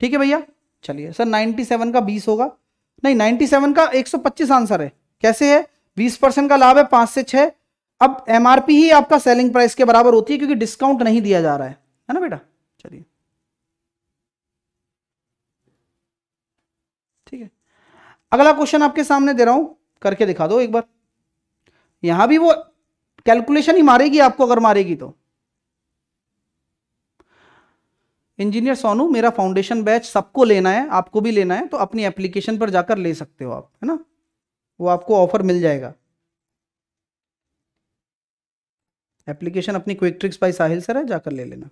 ठीक है भैया चलिए सर 97 का 20 होगा नहीं 97 का 125 आंसर है कैसे है 20 परसेंट का लाभ है पांच से छह अब एमआरपी ही आपका सेलिंग प्राइस के बराबर होती है क्योंकि डिस्काउंट नहीं दिया जा रहा है है ना बेटा अगला क्वेश्चन आपके सामने दे रहा हूं करके दिखा दो एक बार यहां भी वो कैलकुलेशन ही मारेगी आपको अगर मारेगी तो इंजीनियर सोनू मेरा फाउंडेशन बैच सबको लेना है आपको भी लेना है तो अपनी एप्लीकेशन पर जाकर ले सकते हो आप है ना वो आपको ऑफर मिल जाएगा एप्लीकेशन अपनी quick tricks by Sahil sir है जाकर ले लेना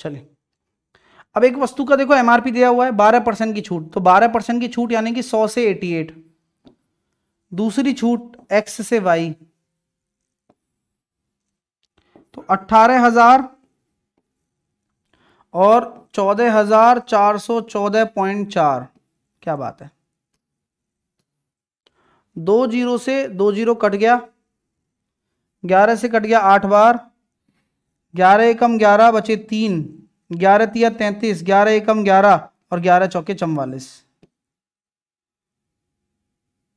चलिए अब एक वस्तु का देखो एमआरपी दिया हुआ है बारह परसेंट की छूट तो बारह परसेंट की छूट यानी कि सौ से एटी एट दूसरी छूट एक्स से वाई तो अट्ठारह हजार और चौदह हजार चार सौ चौदह पॉइंट चार क्या बात है दो जीरो से दो जीरो कट गया ग्यारह से कट गया आठ बार ग्यारह एकम ग्यारह बचे तीन ग्यारह तिया तैंतीस ग्यारह एकम ग्यारह और ग्यारह चौके चवालीस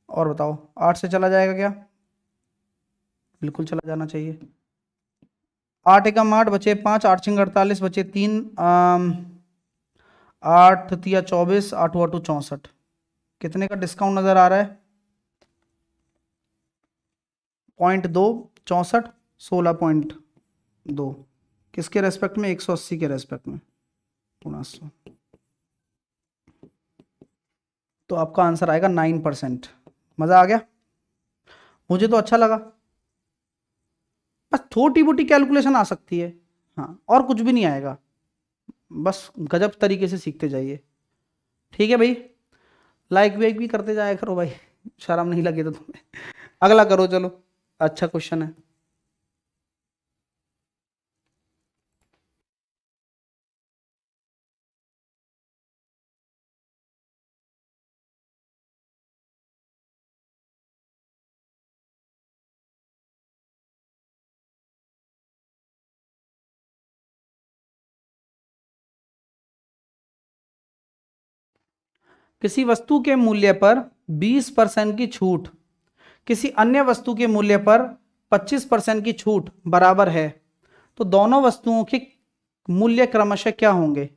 और बताओ आठ से चला जाएगा क्या बिल्कुल चला जाना चाहिए आठ एकम आठ बचे पाँच आठ छिंग अड़तालीस बचे तीन आठ तिया चौबीस आठ आठू चौंसठ कितने का डिस्काउंट नज़र आ रहा है पॉइंट दो चौंसठ सोलह पॉइंट दो किसके रेस्पेक्ट में 180 के रेस्पेक्ट में पुणा सौ तो आपका आंसर आएगा नाइन परसेंट मज़ा आ गया मुझे तो अच्छा लगा बस छोटी मोटी कैलकुलेशन आ सकती है हाँ और कुछ भी नहीं आएगा बस गजब तरीके से सीखते जाइए ठीक है भाई लाइक वेक भी करते जाया करो भाई शर्म नहीं लगे तो तुम्हें अगला करो चलो अच्छा क्वेश्चन है किसी वस्तु के मूल्य पर 20 परसेंट की छूट किसी अन्य वस्तु के मूल्य पर 25 परसेंट की छूट बराबर है तो दोनों वस्तुओं के मूल्य क्रमशः क्या होंगे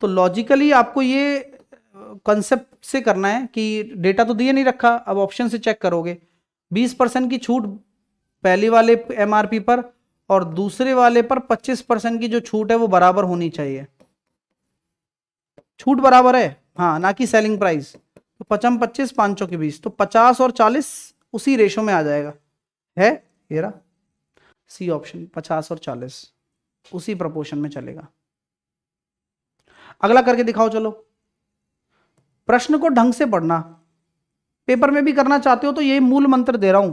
तो लॉजिकली आपको ये कॉन्सेप्ट से करना है कि डेटा तो दिए नहीं रखा अब ऑप्शन से चेक करोगे 20 परसेंट की छूट पहले वाले एमआरपी पर और दूसरे वाले पर 25 परसेंट की जो छूट है वो बराबर होनी चाहिए छूट बराबर है हाँ ना कि सेलिंग प्राइस तो पचम पच्चीस पाँच सौ के बीस तो पचास और चालीस उसी रेशो में आ जाएगा है येरा सी ऑप्शन पचास और चालीस उसी प्रपोर्शन में चलेगा अगला करके दिखाओ चलो प्रश्न को ढंग से पढ़ना पेपर में भी करना चाहते हो तो यही मूल मंत्र दे रहा हूं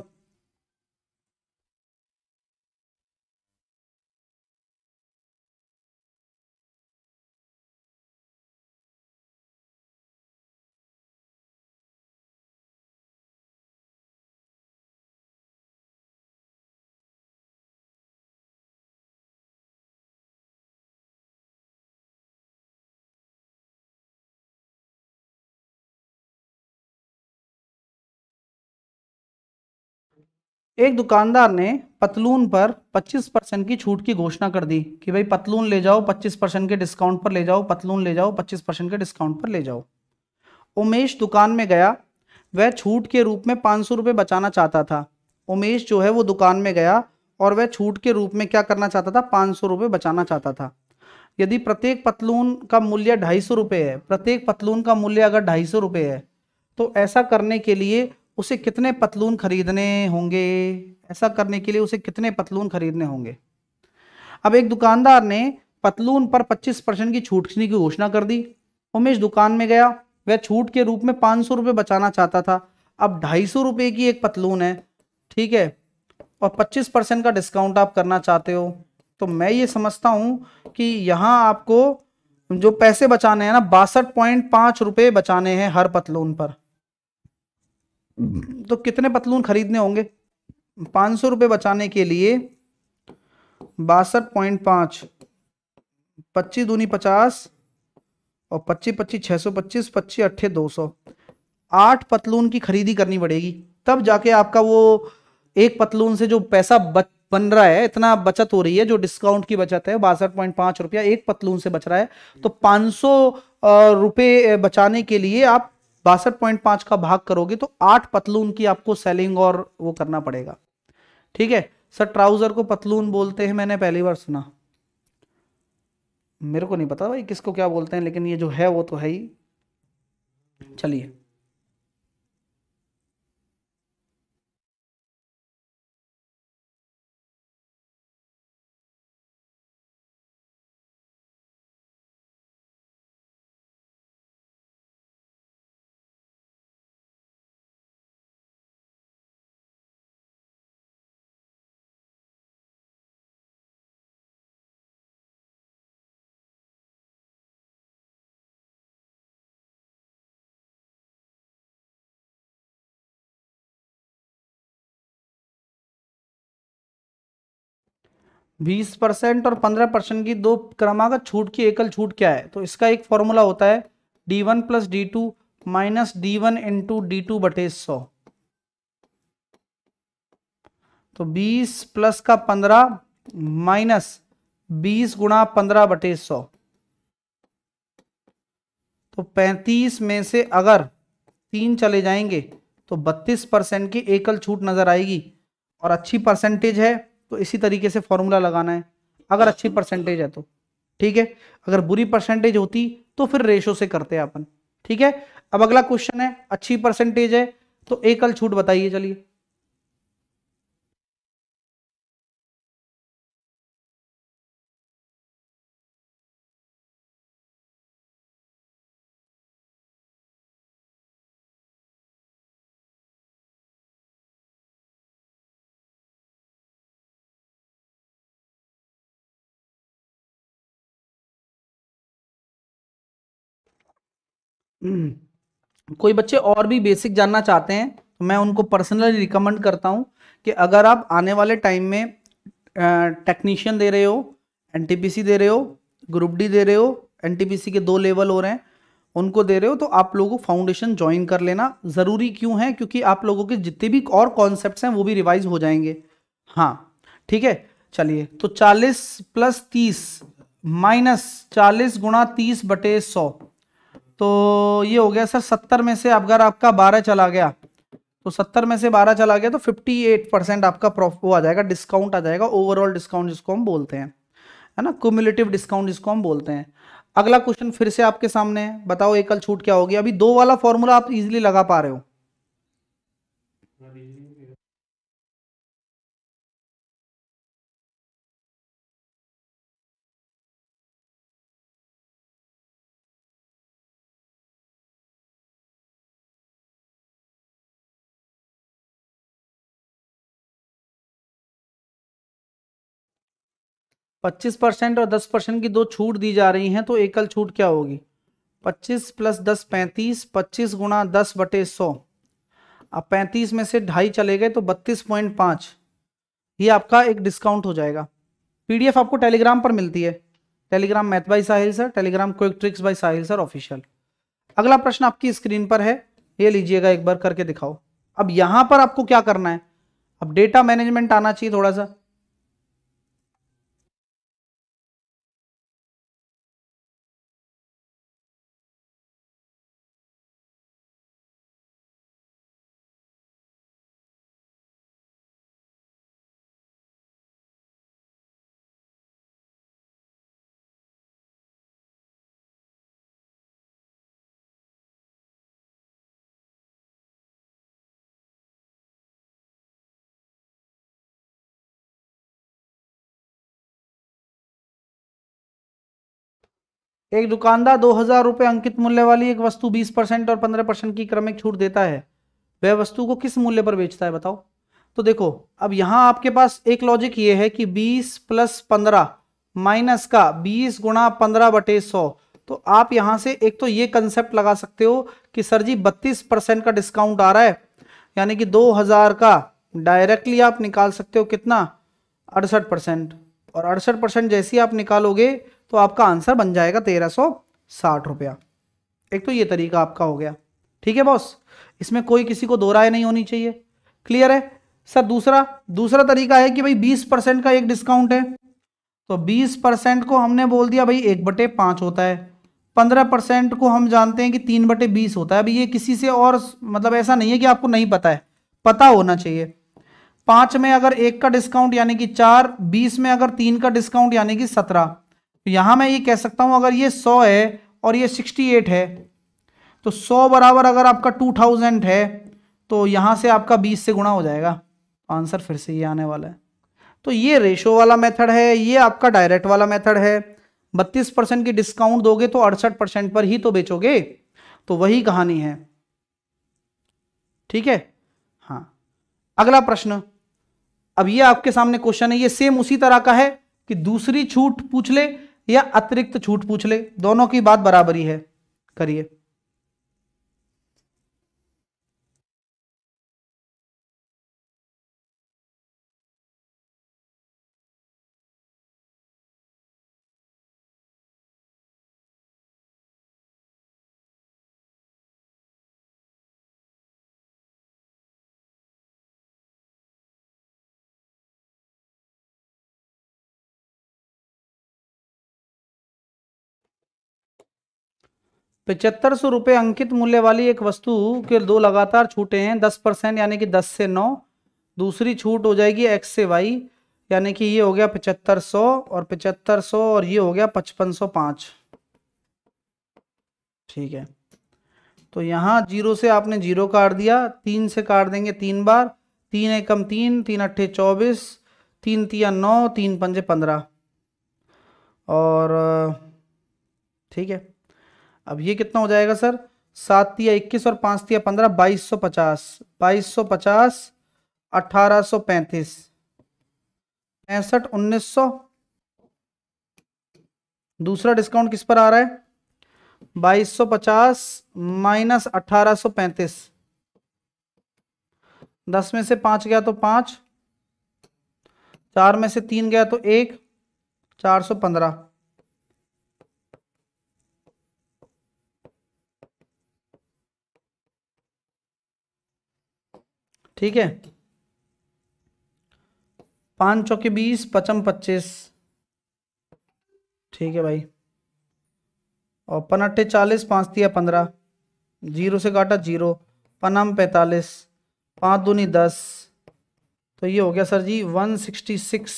एक दुकानदार ने पतलून पर 25 परसेंट की छूट की घोषणा कर दी कि भाई पतलून ले जाओ 25 परसेंट के डिस्काउंट पर ले जाओ पतलून ले जाओ 25 परसेंट के डिस्काउंट पर ले जाओ उमेश दुकान में गया वह छूट के रूप में पाँच सौ रुपये बचाना चाहता था उमेश जो है वो दुकान में गया और वह छूट के रूप में क्या करना चाहता था पाँच सौ रुपये बचाना चाहता था यदि प्रत्येक पतलून का मूल्य ढाई सौ रुपये है प्रत्येक पतलून का मूल्य अगर ढाई सौ रुपये है तो ऐसा करने के लिए उसे कितने पतलून खरीदने होंगे ऐसा करने के लिए उसे कितने पतलून खरीदने होंगे अब एक दुकानदार ने पतलून पर 25 परसेंट की छूट की घोषणा कर दी उमेश दुकान में गया वह छूट के रूप में पाँच सौ बचाना चाहता था अब ढाई सौ रुपये की एक पतलून है ठीक है और 25 परसेंट का डिस्काउंट आप करना चाहते हो तो मैं ये समझता हूँ कि यहाँ आपको जो पैसे बचाने हैं ना बासठ पॉइंट रुपये बचाने हैं हर पतलून पर तो कितने पतलून खरीदने होंगे पाँच सौ रुपये बचाने के लिए बासठ पॉइंट पाँच पच्चीस दूनी पचास और पच्चीस पच्चीस छः सौ पच्चीस पच्चीस अट्ठे दो सौ आठ पतलून की खरीदी करनी पड़ेगी तब जाके आपका वो एक पतलून से जो पैसा बच बन रहा है इतना बचत हो रही है जो डिस्काउंट की बचत है बासठ पॉइंट पाँच रुपया एक पतलून से बच रहा है तो पाँच सौ रुपये बचाने के लिए आप बासठ पॉइंट पांच का भाग करोगे तो आठ पतलून की आपको सेलिंग और वो करना पड़ेगा ठीक है सर ट्राउजर को पतलून बोलते हैं मैंने पहली बार सुना मेरे को नहीं पता भाई किसको क्या बोलते हैं लेकिन ये जो है वो तो है ही चलिए बीस परसेंट और पंद्रह परसेंट की दो क्रमागत छूट की एकल छूट क्या है तो इसका एक फॉर्मूला होता है D one plus D two minus D one into D two बटे सौ तो बीस प्लस का पंद्रह माइनस बीस गुणा पंद्रह बटे सौ तो पैंतीस में से अगर तीन चले जाएंगे तो बत्तीस परसेंट की एकल छूट नजर आएगी और अच्छी परसेंटेज है तो इसी तरीके से फॉर्मूला लगाना है अगर अच्छी परसेंटेज है तो ठीक है अगर बुरी परसेंटेज होती तो फिर रेशो से करते हैं अपन ठीक है अब अगला क्वेश्चन है अच्छी परसेंटेज है तो एकल छूट बताइए चलिए हम्म। कोई बच्चे और भी बेसिक जानना चाहते हैं तो मैं उनको पर्सनली रिकमेंड करता हूँ कि अगर आप आने वाले टाइम में टेक्नीशियन दे रहे हो एन दे रहे हो ग्रुप डी दे रहे हो एन के दो लेवल हो रहे हैं उनको दे रहे हो तो आप लोगों को फाउंडेशन ज्वाइन कर लेना ज़रूरी क्यों है क्योंकि आप लोगों के जितने भी और कॉन्सेप्ट हैं वो भी रिवाइज हो जाएंगे हाँ ठीक है चलिए तो 40 प्लस तीस माइनस चालीस गुणा तीस बटे सौ तो ये हो गया सर सत्तर में से अगर आपका बारह चला गया तो सत्तर में से बारह चला गया तो फिफ्टी एट परसेंट आपका प्रॉफिट वो आ जाएगा डिस्काउंट आ जाएगा ओवरऑल डिस्काउंट जिसको हम बोलते हैं है ना कम्युलेटिव डिस्काउंट जिसको हम बोलते हैं अगला क्वेश्चन फिर से आपके सामने है बताओ एकल छूट क्या होगी अभी दो वाला फॉर्मूला आप इजिली लगा पा रहे हो पच्चीस परसेंट और दस परसेंट की दो छूट दी जा रही हैं तो एकल छूट क्या होगी पच्चीस प्लस दस पैंतीस पच्चीस गुणा दस बटे सौ अब पैंतीस में से ढाई चले गए तो बत्तीस पॉइंट पाँच ये आपका एक डिस्काउंट हो जाएगा पीडीएफ आपको टेलीग्राम पर मिलती है Telegram math by Sahil sir Telegram quick tricks by Sahil sir official अगला प्रश्न आपकी स्क्रीन पर है ये लीजिएगा एक बार करके दिखाओ अब यहाँ पर आपको क्या करना है अब डेटा मैनेजमेंट आना चाहिए थोड़ा सा एक दुकानदार दो हजार रुपये अंकित मूल्य वाली एक वस्तु बीस परसेंट और पंद्रह परसेंट की क्रमिक छूट देता है वह वस्तु को किस मूल्य पर बेचता है बताओ तो देखो अब यहां आपके पास एक लॉजिक ये है कि बीस प्लस पंद्रह माइनस का बीस गुणा पंद्रह बटे सौ तो आप यहां से एक तो ये कंसेप्ट लगा सकते हो कि सर जी बत्तीस परसेंट का डिस्काउंट आ रहा है यानी कि दो हजार का डायरेक्टली आप निकाल सकते हो कितना अड़सठ परसेंट और अड़सठ परसेंट जैसी आप निकालोगे तो आपका आंसर बन जाएगा तेरह सौ साठ रुपया एक तो ये तरीका आपका हो गया ठीक है बॉस इसमें कोई किसी को दो राय नहीं होनी चाहिए क्लियर है सर दूसरा दूसरा तरीका है कि भाई बीस परसेंट का एक डिस्काउंट है तो बीस परसेंट को हमने बोल दिया भाई एक बटे पांच होता है पंद्रह परसेंट को हम जानते हैं कि तीन बटे बीस होता है अभी ये किसी से और मतलब ऐसा नहीं है कि आपको नहीं पता है पता होना चाहिए पांच में अगर एक का डिस्काउंट यानी कि चार बीस में अगर तीन का डिस्काउंट यानी कि सत्रह तो यहां मैं ये कह सकता हूं अगर ये सौ है और ये सिक्सटी एट है तो सौ बराबर अगर आपका टू थाउजेंड है तो यहां से आपका बीस से गुणा हो जाएगा तो आंसर फिर से ये आने वाला है तो ये रेशो वाला मेथड है ये आपका डायरेक्ट वाला मेथड है बत्तीस परसेंट की डिस्काउंट दोगे तो अड़सठ परसेंट पर ही तो बेचोगे तो वही कहानी है ठीक है हाँ अगला प्रश्न अब ये आपके सामने क्वेश्चन है ये सेम उसी तरह का है कि दूसरी छूट पूछ ले या अतिरिक्त छूट पूछ ले दोनों की बात बराबरी है करिए पचहत्तर सौ रुपये अंकित मूल्य वाली एक वस्तु के दो लगातार छूटे हैं दस परसेंट यानी कि दस से नौ दूसरी छूट हो जाएगी एक्स से वाई यानी कि ये हो गया पचहत्तर सौ और पचहत्तर सौ और ये हो गया पचपन सौ पाँच ठीक है तो यहाँ जीरो से आपने जीरो काट दिया तीन से काट देंगे तीन बार तीन एकम तीन तीन अट्ठे चौबीस तीन तिया नौ तीन पंजे पंद्रह और ठीक है अब ये कितना हो जाएगा सर सात या इक्कीस और पाँच तिया पंद्रह बाईस सौ पचास बाईस सौ पचास अठारह सौ पैंतीस पैंसठ उन्नीस सौ दूसरा डिस्काउंट किस पर आ रहा है बाईस सौ पचास माइनस अठारह सौ पैंतीस दस में से पांच गया तो पांच चार में से तीन गया तो एक चार सौ पंद्रह ठीक है पाँच चौके बीस पचम पच्चीस ठीक है भाई और पन अट्ठे चालीस पाँच तिया पंद्रह जीरो से काटा जीरो पनम पैंतालीस पाँच दूनी दस तो ये हो गया sir ji one sixty six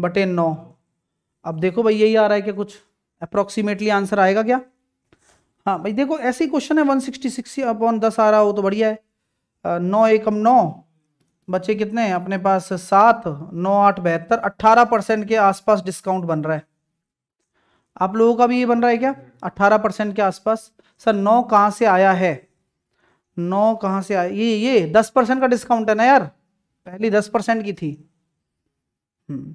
बटे नौ अब देखो भाई यही आ रहा है क्या कुछ अप्रोक्सीमेटली आंसर आएगा क्या हाँ भाई देखो ऐसे ही क्वेश्चन है वन सिक्सटी सिक्स अपॉन दस आ रहा हो तो बढ़िया है नौ एकम नौ बच्चे कितने हैं अपने पास सात नौ आठ बहत्तर अट्ठारह परसेंट के आसपास डिस्काउंट बन रहा है आप लोगों का भी ये बन रहा है क्या अट्ठारह परसेंट के आसपास सर नौ कहाँ से आया है नौ कहाँ से आया ये ये दस परसेंट का डिस्काउंट है ना यार पहली दस परसेंट की थी हम्म,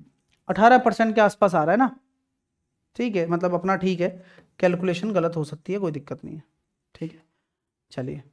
अठारह परसेंट के आसपास आ रहा है ना ठीक है मतलब अपना ठीक है कैलकुलेशन गलत हो सकती है कोई दिक्कत नहीं है ठीक है चलिए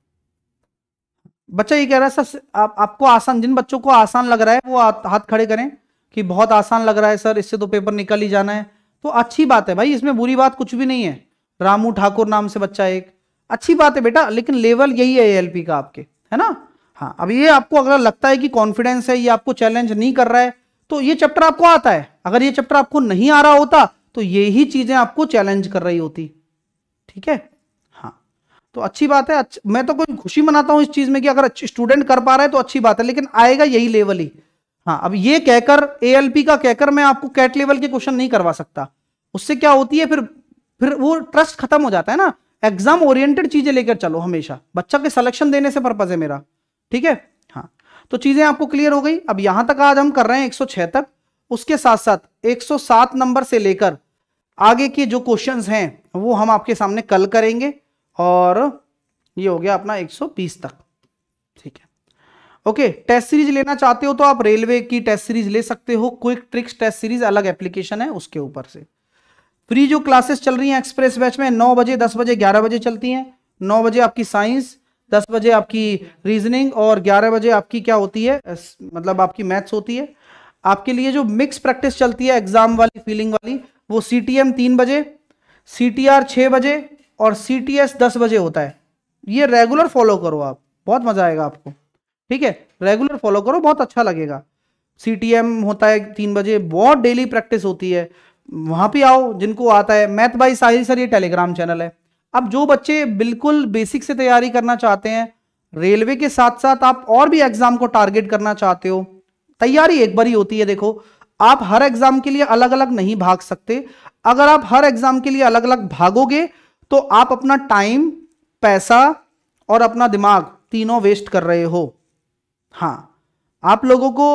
बच्चा ये कह रहा है सर आप, आपको आसान जिन बच्चों को आसान लग रहा है वो हाथ खड़े करें कि बहुत आसान लग रहा है सर इससे तो पेपर निकल ही जाना है तो अच्छी बात है भाई इसमें बुरी बात कुछ भी नहीं है रामू ठाकुर नाम से बच्चा एक अच्छी बात है बेटा लेकिन लेवल यही है एएलपी का आपके है ना हाँ अब ये आपको अगर लगता है कि कॉन्फिडेंस है ये आपको चैलेंज नहीं कर रहा है तो ये चैप्टर आपको आता है अगर ये चैप्टर आपको नहीं आ रहा होता तो यही चीजें आपको चैलेंज कर रही होती ठीक है तो अच्छी बात है अच्छ... मैं तो कोई खुशी मनाता हूँ इस चीज में कि अगर स्टूडेंट कर पा रहा है तो अच्छी बात है लेकिन आएगा यही लेवल ही हाँ अब ये कहकर ए का कहकर मैं आपको कैट लेवल के क्वेश्चन नहीं करवा सकता उससे क्या होती है फिर फिर वो ट्रस्ट खत्म हो जाता है ना एग्जाम ओरिएंटेड चीजें लेकर चलो हमेशा बच्चा के सिलेक्शन देने से पर्पज है मेरा ठीक है हाँ तो चीजें आपको क्लियर हो गई अब यहां तक आज हम कर रहे हैं 106 तक उसके साथ साथ 107 नंबर से लेकर आगे के जो क्वेश्चंस हैं वो हम आपके सामने कल करेंगे और ये हो गया अपना 120 तक ठीक है ओके टेस्ट सीरीज लेना चाहते हो तो आप रेलवे की टेस्ट सीरीज ले सकते हो क्विक ट्रिक्स टेस्ट सीरीज अलग एप्लीकेशन है उसके ऊपर से फ्री जो क्लासेस चल रही हैं एक्सप्रेस बैच में नौ बजे दस बजे ग्यारह बजे चलती हैं नौ बजे आपकी साइंस दस बजे आपकी रीजनिंग और ग्यारह बजे आपकी क्या होती है मतलब आपकी मैथ्स होती है आपके लिए जो मिक्स प्रैक्टिस चलती है एग्जाम वाली फीलिंग वाली वो सी टी एम तीन बजे सी टी आर बजे और सी टी एस दस बजे होता है ये रेगुलर फॉलो करो आप बहुत मज़ा आएगा आपको ठीक है रेगुलर फॉलो करो बहुत अच्छा लगेगा सी टी एम होता है तीन बजे बहुत डेली प्रैक्टिस होती है वहां पर आओ जिनको आता है मैथ बाई साहिल सर ये टेलीग्राम चैनल है अब जो बच्चे बिल्कुल बेसिक से तैयारी करना चाहते हैं रेलवे के साथ साथ आप और भी एग्जाम को टारगेट करना चाहते हो तैयारी एक बार ही होती है देखो आप हर एग्जाम के लिए अलग अलग नहीं भाग सकते अगर आप हर एग्जाम के लिए अलग अलग भागोगे तो आप अपना टाइम पैसा और अपना दिमाग तीनों वेस्ट कर रहे हो हाँ आप लोगों को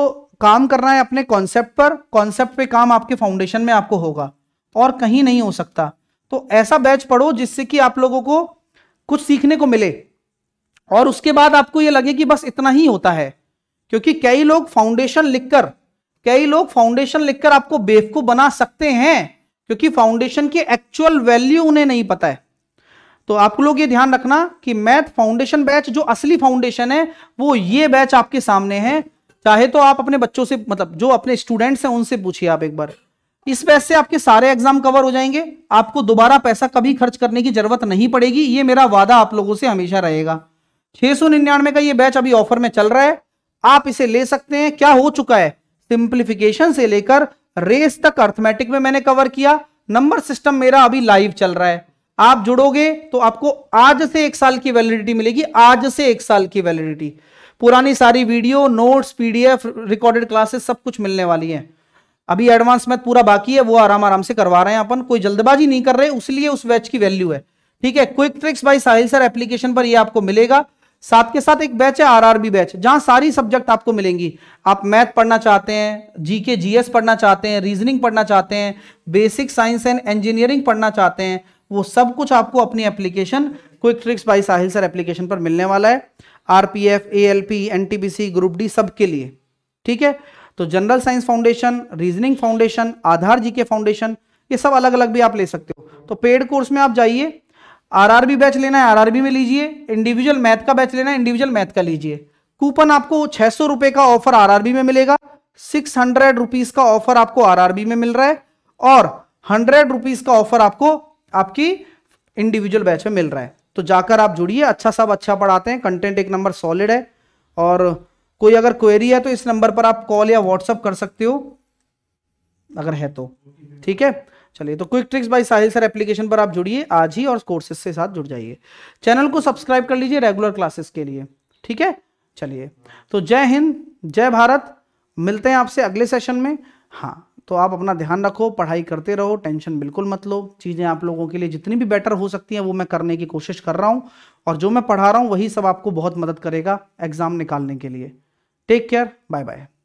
काम करना है अपने कॉन्सेप्ट पर कॉन्सेप्ट पे काम आपके फाउंडेशन में आपको होगा और कहीं नहीं हो सकता तो ऐसा बैच पढ़ो जिससे कि आप लोगों को कुछ सीखने को मिले और उसके बाद आपको ये लगे कि बस इतना ही होता है क्योंकि कई लोग फाउंडेशन लिखकर कई लोग फाउंडेशन लिखकर आपको बेवकूफ बना सकते हैं क्योंकि फाउंडेशन की एक्चुअल वैल्यू उन्हें नहीं पता है तो आप लोग ये ध्यान रखना कि मैथ फाउंडेशन बैच जो असली फाउंडेशन है वो ये बैच आपके सामने है चाहे तो आप अपने बच्चों से मतलब जो अपने स्टूडेंट्स हैं उनसे पूछिए आप एक बार इस बैच से आपके सारे एग्जाम कवर हो जाएंगे आपको दोबारा पैसा कभी खर्च करने की जरूरत नहीं पड़ेगी ये मेरा वादा आप लोगों से हमेशा रहेगा छह सौ निन्यानवे का ये बैच अभी ऑफर में चल रहा है आप इसे ले सकते हैं क्या हो चुका है सिंप्लीफिकेशन से लेकर रेस तक अर्थमेटिक में मैंने कवर किया नंबर सिस्टम मेरा अभी लाइव चल रहा है आप जुड़ोगे तो आपको आज से एक साल की वैलिडिटी मिलेगी आज से एक साल की वैलिडिटी पुरानी सारी video notes PDF recorded classes सब कुछ मिलने वाली है अभी एडवांस मैथ पूरा बाकी है वो आराम आराम से करवा रहे हैं अपन कोई जल्दबाजी नहीं कर रहे उसलिए उस बैच की वैल्यू है ठीक है quick tricks by Sahil sir application पर ये आपको मिलेगा साथ के साथ एक बैच है आरआरबी बैच जहां सारी सब्जेक्ट आपको मिलेंगी आप मैथ पढ़ना चाहते हैं जीके जीएस पढ़ना चाहते हैं रीजनिंग पढ़ना चाहते हैं बेसिक साइंस एंड इंजीनियरिंग पढ़ना चाहते हैं वो सब कुछ आपको अपनी application quick tricks by Sahil sir application पर मिलने वाला है RPF ALP NTPC group D सब के लिए ठीक है तो general science foundation reasoning foundation आधार जीके फाउंडेशन ये सब अलग अलग भी आप ले सकते हो तो पेड कोर्स में आप जाइए आरआरबी बैच लेना है आरआरबी में लीजिए इंडिविजुअल मैथ का बैच लेना है इंडिविजुअल मैथ का लीजिए कूपन आपको छह सौ रुपए का ऑफर आरआरबी में मिलेगा सिक्स हंड्रेड रुपीज का ऑफर आपको आरआरबी में मिल रहा है और हंड्रेड रुपीज का ऑफर आपको आपकी इंडिविजुअल बैच में मिल रहा है तो जाकर आप जुड़िए अच्छा सब अच्छा पढ़ाते हैं कंटेंट एक नंबर सॉलिड है और कोई अगर क्वेरी है तो इस नंबर पर आप कॉल या व्हाट्सअप कर सकते हो अगर है तो ठीक है चलिए तो quick tricks by Sahil sir application पर आप जुड़िए आज ही और कोर्सेज से साथ जुड़ जाइए चैनल को सब्सक्राइब कर लीजिए रेगुलर क्लासेस के लिए ठीक है चलिए तो जय हिंद जय भारत मिलते हैं आपसे अगले सेशन में हाँ तो आप अपना ध्यान रखो पढ़ाई करते रहो टेंशन बिल्कुल मत लो चीज़ें आप लोगों के लिए जितनी भी बेटर हो सकती हैं वो मैं करने की कोशिश कर रहा हूँ और जो मैं पढ़ा रहा हूँ वही सब आपको बहुत मदद करेगा एग्ज़ाम निकालने के लिए टेक केयर बाय बाय